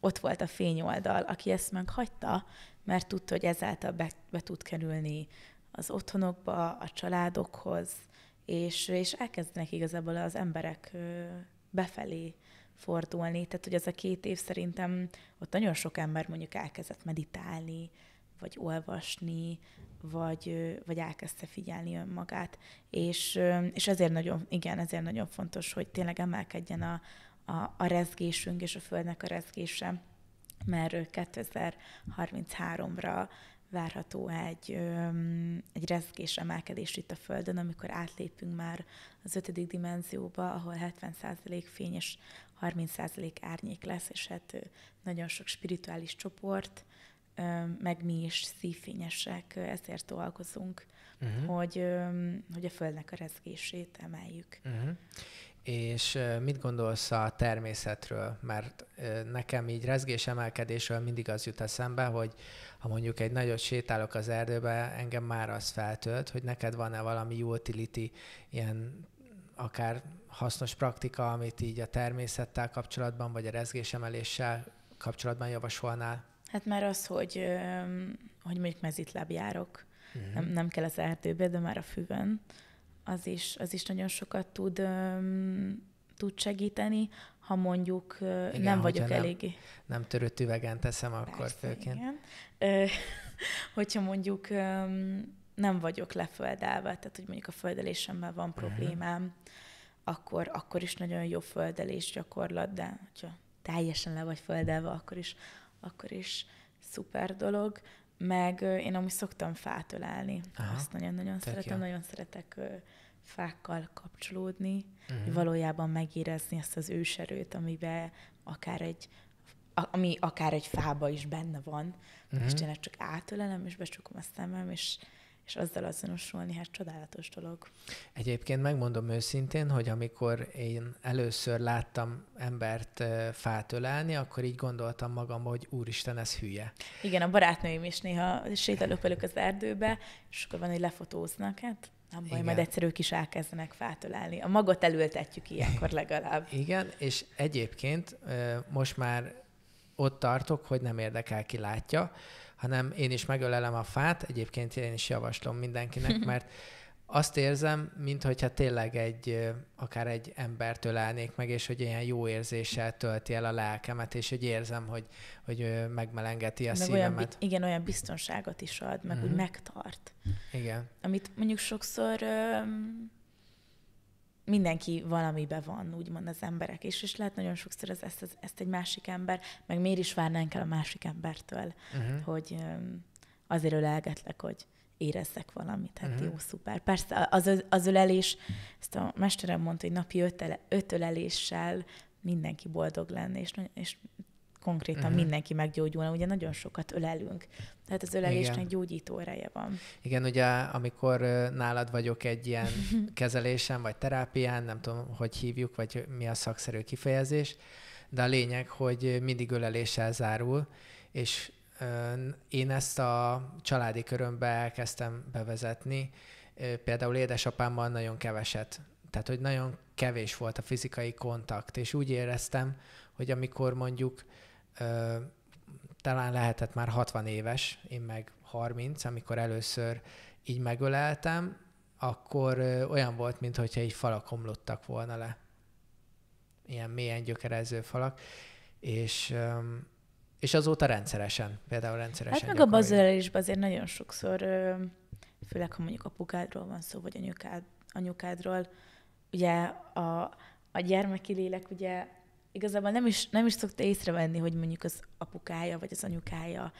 ott volt a fény oldal, aki ezt meghagyta, mert tudta, hogy ezáltal be, be tud kerülni az otthonokba, a családokhoz, és, és elkezdenek igazából az emberek befelé fordulni. Tehát, hogy ez a két év szerintem ott nagyon sok ember mondjuk elkezdett meditálni, vagy olvasni, vagy, vagy elkezdte figyelni önmagát. És, és ezért nagyon, igen, ezért nagyon fontos, hogy tényleg emelkedjen a, a, a rezgésünk és a Földnek a rezgése, mert 2033-ra várható egy, egy rezgés emelkedés itt a Földön, amikor átlépünk már az ötödik dimenzióba, ahol 70% fény és 30% árnyék lesz, és hát nagyon sok spirituális csoport, meg mi is szívfényesek, ezért dolgozunk, uh-huh. hogy, hogy a Földnek a rezgését emeljük. Uh-huh. És mit gondolsz a természetről? Mert nekem így emelkedésről mindig az jut eszembe, hogy ha mondjuk egy nagyot sétálok az erdőbe, engem már az feltölt, hogy neked van-e valami utility, ilyen akár hasznos praktika, amit így a természettel kapcsolatban, vagy a rezgésemeléssel kapcsolatban javasolnál? Hát már az, hogy, hogy mondjuk mezitláb járok, uh-huh. nem, nem kell az erdőbe, de már a füvön, az is, az is nagyon sokat tud, tud segíteni, ha mondjuk igen, nem vagyok nem, Nem törött üvegen teszem, akkor Persze, főként. Igen. hogyha mondjuk nem vagyok leföldelve, tehát hogy mondjuk a földelésemmel van mhm. problémám, uh-huh. akkor, akkor is nagyon jó földelés gyakorlat, de hogyha teljesen le vagy földelve, akkor is akkor is szuper dolog, meg én amúgy szoktam fát ölelni. Aha. Azt nagyon-nagyon szeretem, jó. nagyon szeretek fákkal kapcsolódni, uh-huh. valójában megérezni ezt az őserőt, amiben akár egy ami akár egy fába is benne van, uh-huh. Mhm. és tényleg csak átölelem, és becsukom a szemem, és és azzal azonosulni, hát csodálatos dolog. Egyébként megmondom őszintén, hogy amikor én először láttam embert fát ölelni, akkor így gondoltam magam, hogy úristen, ez hülye. Igen, a barátnőim is néha sétálok velük az erdőbe, és akkor van, hogy lefotóznak, hát nem baj, Igen. majd egyszer ők is elkezdenek fát ölelni. A magot elültetjük ilyenkor legalább. Igen, és egyébként most már ott tartok, hogy nem érdekel, ki látja, hanem én is megölelem a fát, egyébként én is javaslom mindenkinek, mert azt érzem, mintha tényleg egy, akár egy embert ölelnék meg, és hogy ilyen jó érzéssel tölti el a lelkemet, és hogy érzem, hogy, hogy megmelengeti a meg szívemet. Olyan, igen, olyan biztonságot is ad, meg mm-hmm. úgy mhm. megtart. Igen. Amit mondjuk sokszor mindenki valamibe van, úgymond az emberek, és, és lehet nagyon sokszor ez, ezt, ezt egy másik ember, meg miért is várnánk el a másik embertől, uh-huh. hogy azért ölelgetlek, hogy érezzek valamit, hát uh-huh. jó, szuper. Persze az, az ölelés, ezt a mesterem mondta, hogy napi öt, öt öleléssel mindenki boldog lenne, és, és konkrétan uh-huh. mindenki meggyógyulna, ugye nagyon sokat ölelünk. Tehát az ölelésnek Igen. gyógyító ereje van. Igen, ugye amikor nálad vagyok egy ilyen kezelésen, vagy terápián, nem tudom, hogy hívjuk, vagy mi a szakszerű kifejezés, de a lényeg, hogy mindig öleléssel zárul, és én ezt a családi körömbe elkezdtem bevezetni. Például édesapámmal nagyon keveset. Tehát, hogy nagyon kevés volt a fizikai kontakt, és úgy éreztem, hogy amikor mondjuk ö, talán lehetett már 60 éves, én meg 30, amikor először így megöleltem, akkor ö, olyan volt, mintha egy falak omlottak volna le. Ilyen mélyen gyökerező falak. És ö, és azóta rendszeresen, például rendszeresen. Hát meg a bazölelésben azért nagyon sokszor, főleg ha mondjuk apukádról van szó, vagy anyukád, anyukádról, ugye a, a gyermeki lélek ugye igazából nem is, nem is szokta észrevenni, hogy mondjuk az apukája vagy az anyukája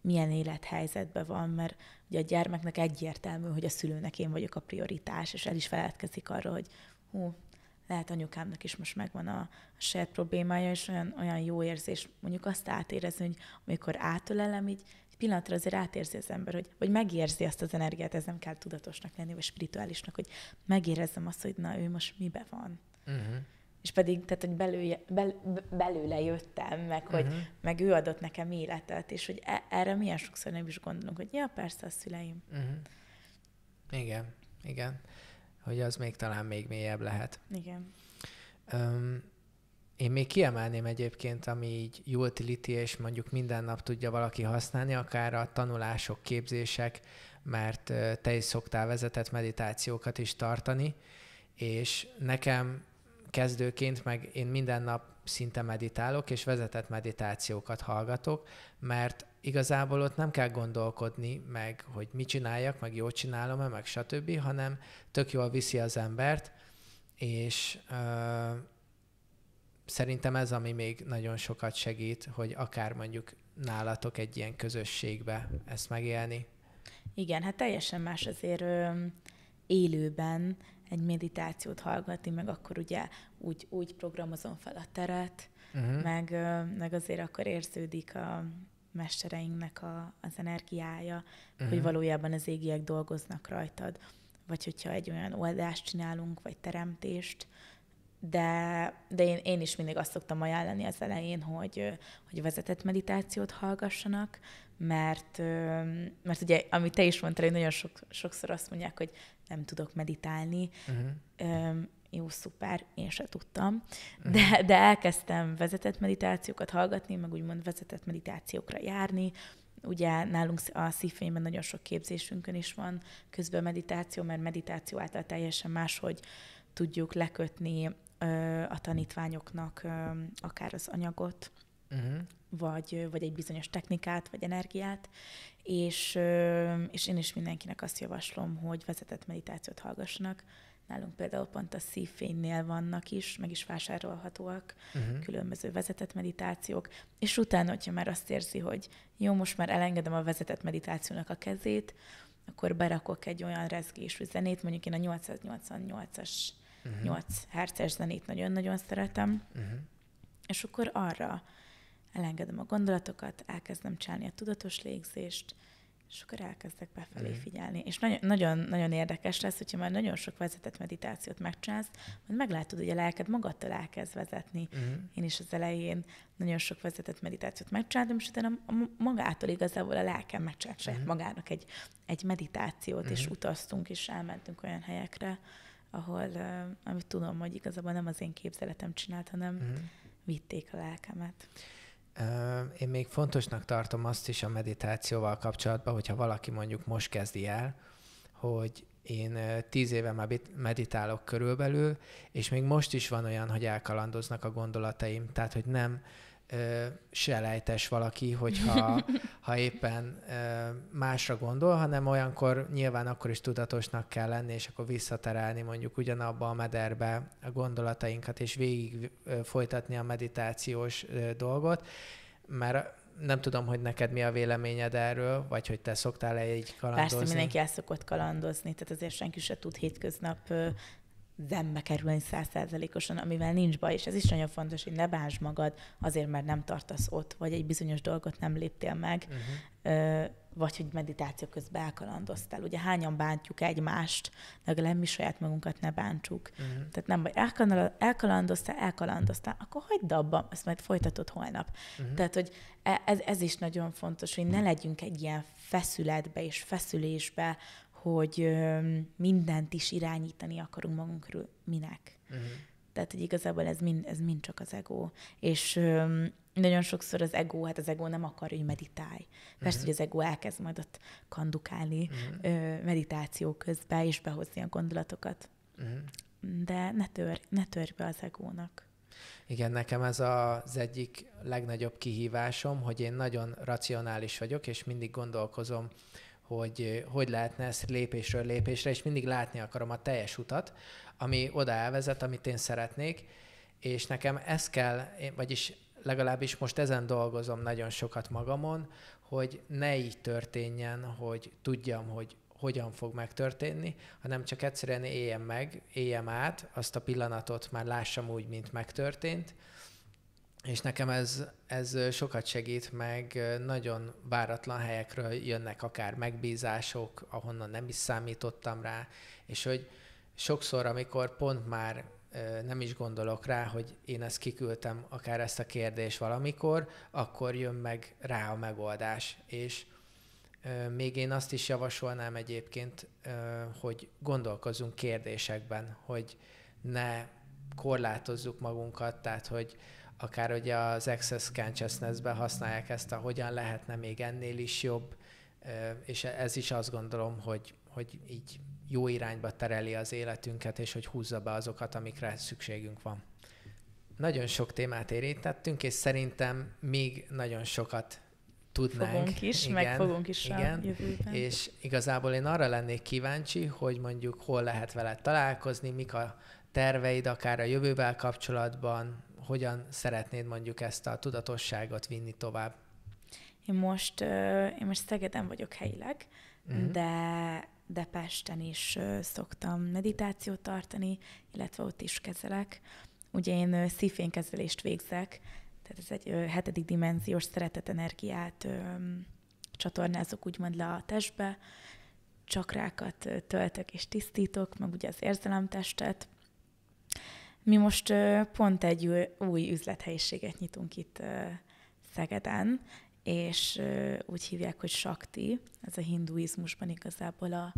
milyen élethelyzetben van, mert ugye a gyermeknek egyértelmű, hogy a szülőnek én vagyok a prioritás, és el is feledkezik arról, hogy hú, lehet anyukámnak is most megvan a, a saját problémája, és olyan, olyan jó érzés mondjuk azt átérezni, hogy amikor átölelem, így egy pillanatra azért átérzi az ember, hogy, vagy megérzi azt az energiát, ez nem kell tudatosnak lenni, vagy spirituálisnak, hogy megérezzem azt, hogy na, ő most mibe van. Uh-huh. És pedig, tehát, hogy belőle, bel, belőle jöttem, meg hogy uh-huh. meg ő adott nekem életet, és hogy e, erre milyen sokszor nem is gondolunk, hogy ja, persze, a szüleim. Uh-huh. Igen, igen. Hogy az még talán még mélyebb lehet. Igen. Um, én még kiemelném egyébként, ami így utility, és mondjuk minden nap tudja valaki használni, akár a tanulások, képzések, mert te is szoktál vezetett meditációkat is tartani, és nekem kezdőként meg én minden nap szinte meditálok, és vezetett meditációkat hallgatok, mert igazából ott nem kell gondolkodni meg, hogy mit csináljak, meg jól csinálom-e, meg stb., hanem tök jól viszi az embert, és ö, szerintem ez, ami még nagyon sokat segít, hogy akár mondjuk nálatok egy ilyen közösségbe ezt megélni. Igen, hát teljesen más azért ö, élőben egy meditációt hallgatni, meg akkor ugye úgy, úgy programozom fel a teret, uh-huh. meg, meg azért akkor érződik a mestereinknek a, az energiája, uh-huh. hogy mhm. valójában az égiek dolgoznak rajtad. Vagy hogyha egy olyan oldást csinálunk, vagy teremtést, de, de én, én is mindig azt szoktam ajánlani az elején, hogy, hogy vezetett meditációt hallgassanak, mert, mert ugye, amit te is mondtál, hogy nagyon sok, sokszor azt mondják, hogy nem tudok meditálni. Uh-huh. Jó, szuper, én se tudtam. Uh-huh. De, de elkezdtem vezetett meditációkat hallgatni, meg úgymond vezetett meditációkra járni. Ugye nálunk a szívfényben nagyon sok képzésünkön is van közben meditáció, mert meditáció által teljesen máshogy tudjuk lekötni a tanítványoknak akár az anyagot, uh-huh. vagy, vagy egy bizonyos technikát, vagy energiát, és, és én is mindenkinek azt javaslom, hogy vezetett meditációt hallgassanak. Nálunk például pont a szívfénynél vannak is, meg is vásárolhatóak uh-huh. különböző vezetett meditációk, és utána, hogyha már azt érzi, hogy jó, most már elengedem a vezetett meditációnak a kezét, akkor berakok egy olyan rezgésű zenét, mondjuk én a 888-as uh-huh. 8 herces zenét nagyon-nagyon szeretem, uh-huh. és akkor arra elengedem a gondolatokat, elkezdem csinálni a tudatos légzést, és akkor elkezdek befelé figyelni. És nagyon, nagyon, nagyon érdekes lesz, hogyha már nagyon sok vezetett meditációt megcsinálsz, majd meglátod, hogy a lelked magadtól elkezd vezetni. Mm. Én is az elején nagyon sok vezetett meditációt megcsináltam, és utána magától igazából a lelkem megcsinált saját mhm. magának egy, egy meditációt, mm. és utaztunk, és elmentünk olyan helyekre, ahol, amit tudom, hogy igazából nem az én képzeletem csinált, hanem mm. vitték a lelkemet. Én még fontosnak tartom azt is a meditációval kapcsolatban, hogyha valaki mondjuk most kezdi el, hogy én tíz éve már meditálok körülbelül, és még most is van olyan, hogy elkalandoznak a gondolataim, tehát hogy nem, ö, selejtes valaki, hogyha ha éppen ö, másra gondol, hanem olyankor nyilván akkor is tudatosnak kell lenni, és akkor visszaterelni mondjuk ugyanabba a mederbe a gondolatainkat, és végig ö, folytatni a meditációs ö, dolgot, mert nem tudom, hogy neked mi a véleményed erről, vagy hogy te szoktál-e így kalandozni? Persze, mindenki el szokott kalandozni, tehát azért senki se tud hétköznap zenbe kerülni százszerzelékosan, amivel nincs baj, és ez is nagyon fontos, hogy ne bánts magad azért, mert nem tartasz ott, vagy egy bizonyos dolgot nem léptél meg, uh-huh. vagy hogy meditáció közben elkalandoztál. Ugye hányan bántjuk egymást, de legalább mi saját magunkat ne bántsuk. Uh-huh. Tehát nem baj, elkalandoztál, elkalandoztál, akkor hagyd abba, ezt majd folytatod holnap. Uh-huh. Tehát, hogy e, ez, ez is nagyon fontos, hogy ne legyünk egy ilyen feszületbe és feszülésbe, hogy mindent is irányítani akarunk magunk körül. Minek? Uh-huh. Tehát, hogy igazából ez mind, ez mind csak az ego. És öm, nagyon sokszor az ego, hát az ego nem akar, hogy meditálj. Persze, uh-huh. hogy az ego elkezd majd ott kandukálni uh-huh. ö, meditáció közben, és behozni a gondolatokat. Uh-huh. De ne törj, ne törj be az egónak. Igen, nekem ez az egyik legnagyobb kihívásom, hogy én nagyon racionális vagyok, és mindig gondolkozom hogy hogy lehetne ezt lépésről lépésre, és mindig látni akarom a teljes utat, ami oda elvezet, amit én szeretnék, és nekem ez kell, vagyis legalábbis most ezen dolgozom nagyon sokat magamon, hogy ne így történjen, hogy tudjam, hogy hogyan fog megtörténni, hanem csak egyszerűen éljem meg, éljem át, azt a pillanatot már lássam úgy, mint megtörtént, és nekem ez, ez sokat segít, meg nagyon váratlan helyekről jönnek akár megbízások, ahonnan nem is számítottam rá, és hogy sokszor, amikor pont már nem is gondolok rá, hogy én ezt kiküldtem, akár ezt a kérdést valamikor, akkor jön meg rá a megoldás. És még én azt is javasolnám egyébként, hogy gondolkozunk kérdésekben, hogy ne korlátozzuk magunkat, tehát hogy akár ugye az Access Consciousness-ben használják ezt a hogyan lehetne még ennél is jobb, és ez is azt gondolom, hogy, hogy így jó irányba tereli az életünket, és hogy húzza be azokat, amikre szükségünk van. Nagyon sok témát érintettünk, és szerintem még nagyon sokat tudnánk. Fogunk is, igen, meg fogunk is igen, jövőben. És igazából én arra lennék kíváncsi, hogy mondjuk hol lehet veled találkozni, mik a terveid akár a jövővel kapcsolatban, hogyan szeretnéd mondjuk ezt a tudatosságot vinni tovább? Én most, én most Szegeden vagyok helyileg, uh-huh. de de Pesten is szoktam meditációt tartani, illetve ott is kezelek. Ugye én szívfénykezelést végzek, tehát ez egy hetedik dimenziós szeretet energiát csatornázok úgymond le a testbe, csakrákat töltök és tisztítok, meg ugye az érzelemtestet, mi most pont egy új üzlethelyiséget nyitunk itt Szegeden, és úgy hívják, hogy Sakti, ez a hinduizmusban igazából a,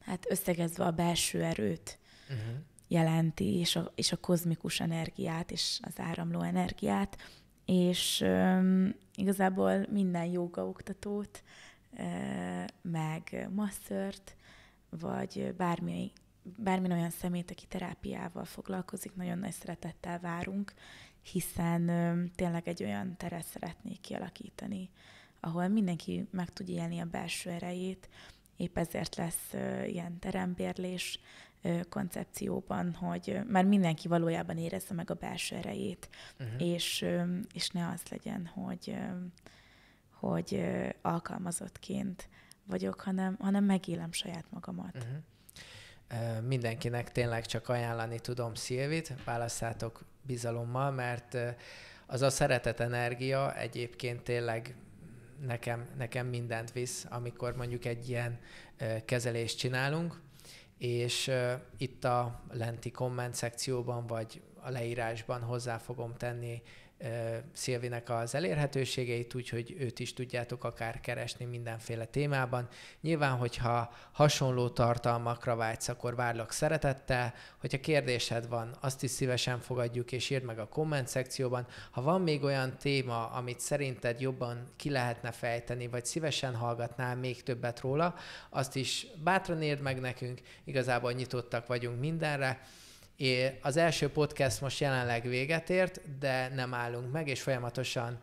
hát összegezve a belső erőt uh-huh. jelenti, és a, és a kozmikus energiát, és az áramló energiát, és um, igazából minden oktatót meg masszört, vagy bármilyen bármilyen olyan szemét, aki terápiával foglalkozik, nagyon nagy szeretettel várunk, hiszen ö, tényleg egy olyan teret szeretnék kialakítani, ahol mindenki meg tudja élni a belső erejét, épp ezért lesz ö, ilyen terembérlés ö, koncepcióban, hogy ö, már mindenki valójában érezze meg a belső erejét, uh-huh. és, ö, és ne az legyen, hogy, ö, hogy ö, alkalmazottként vagyok, hanem, hanem megélem saját magamat. Uh-huh mindenkinek tényleg csak ajánlani tudom Szilvit, válasszátok bizalommal, mert az a szeretet energia egyébként tényleg nekem, nekem mindent visz, amikor mondjuk egy ilyen kezelést csinálunk, és itt a lenti komment szekcióban, vagy a leírásban hozzá fogom tenni Szilvinek az elérhetőségeit, úgyhogy őt is tudjátok akár keresni mindenféle témában. Nyilván, hogyha hasonló tartalmakra vágysz, akkor várlak szeretettel. Hogyha kérdésed van, azt is szívesen fogadjuk, és írd meg a komment szekcióban. Ha van még olyan téma, amit szerinted jobban ki lehetne fejteni, vagy szívesen hallgatnál még többet róla, azt is bátran írd meg nekünk, igazából nyitottak vagyunk mindenre az első podcast most jelenleg véget ért, de nem állunk meg, és folyamatosan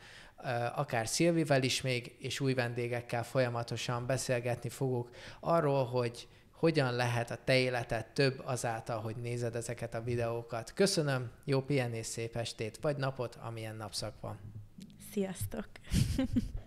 akár Szilvivel is még, és új vendégekkel folyamatosan beszélgetni fogok arról, hogy hogyan lehet a te életed több azáltal, hogy nézed ezeket a videókat. Köszönöm, jó pihenés, szép estét, vagy napot, amilyen napszak van. Sziasztok!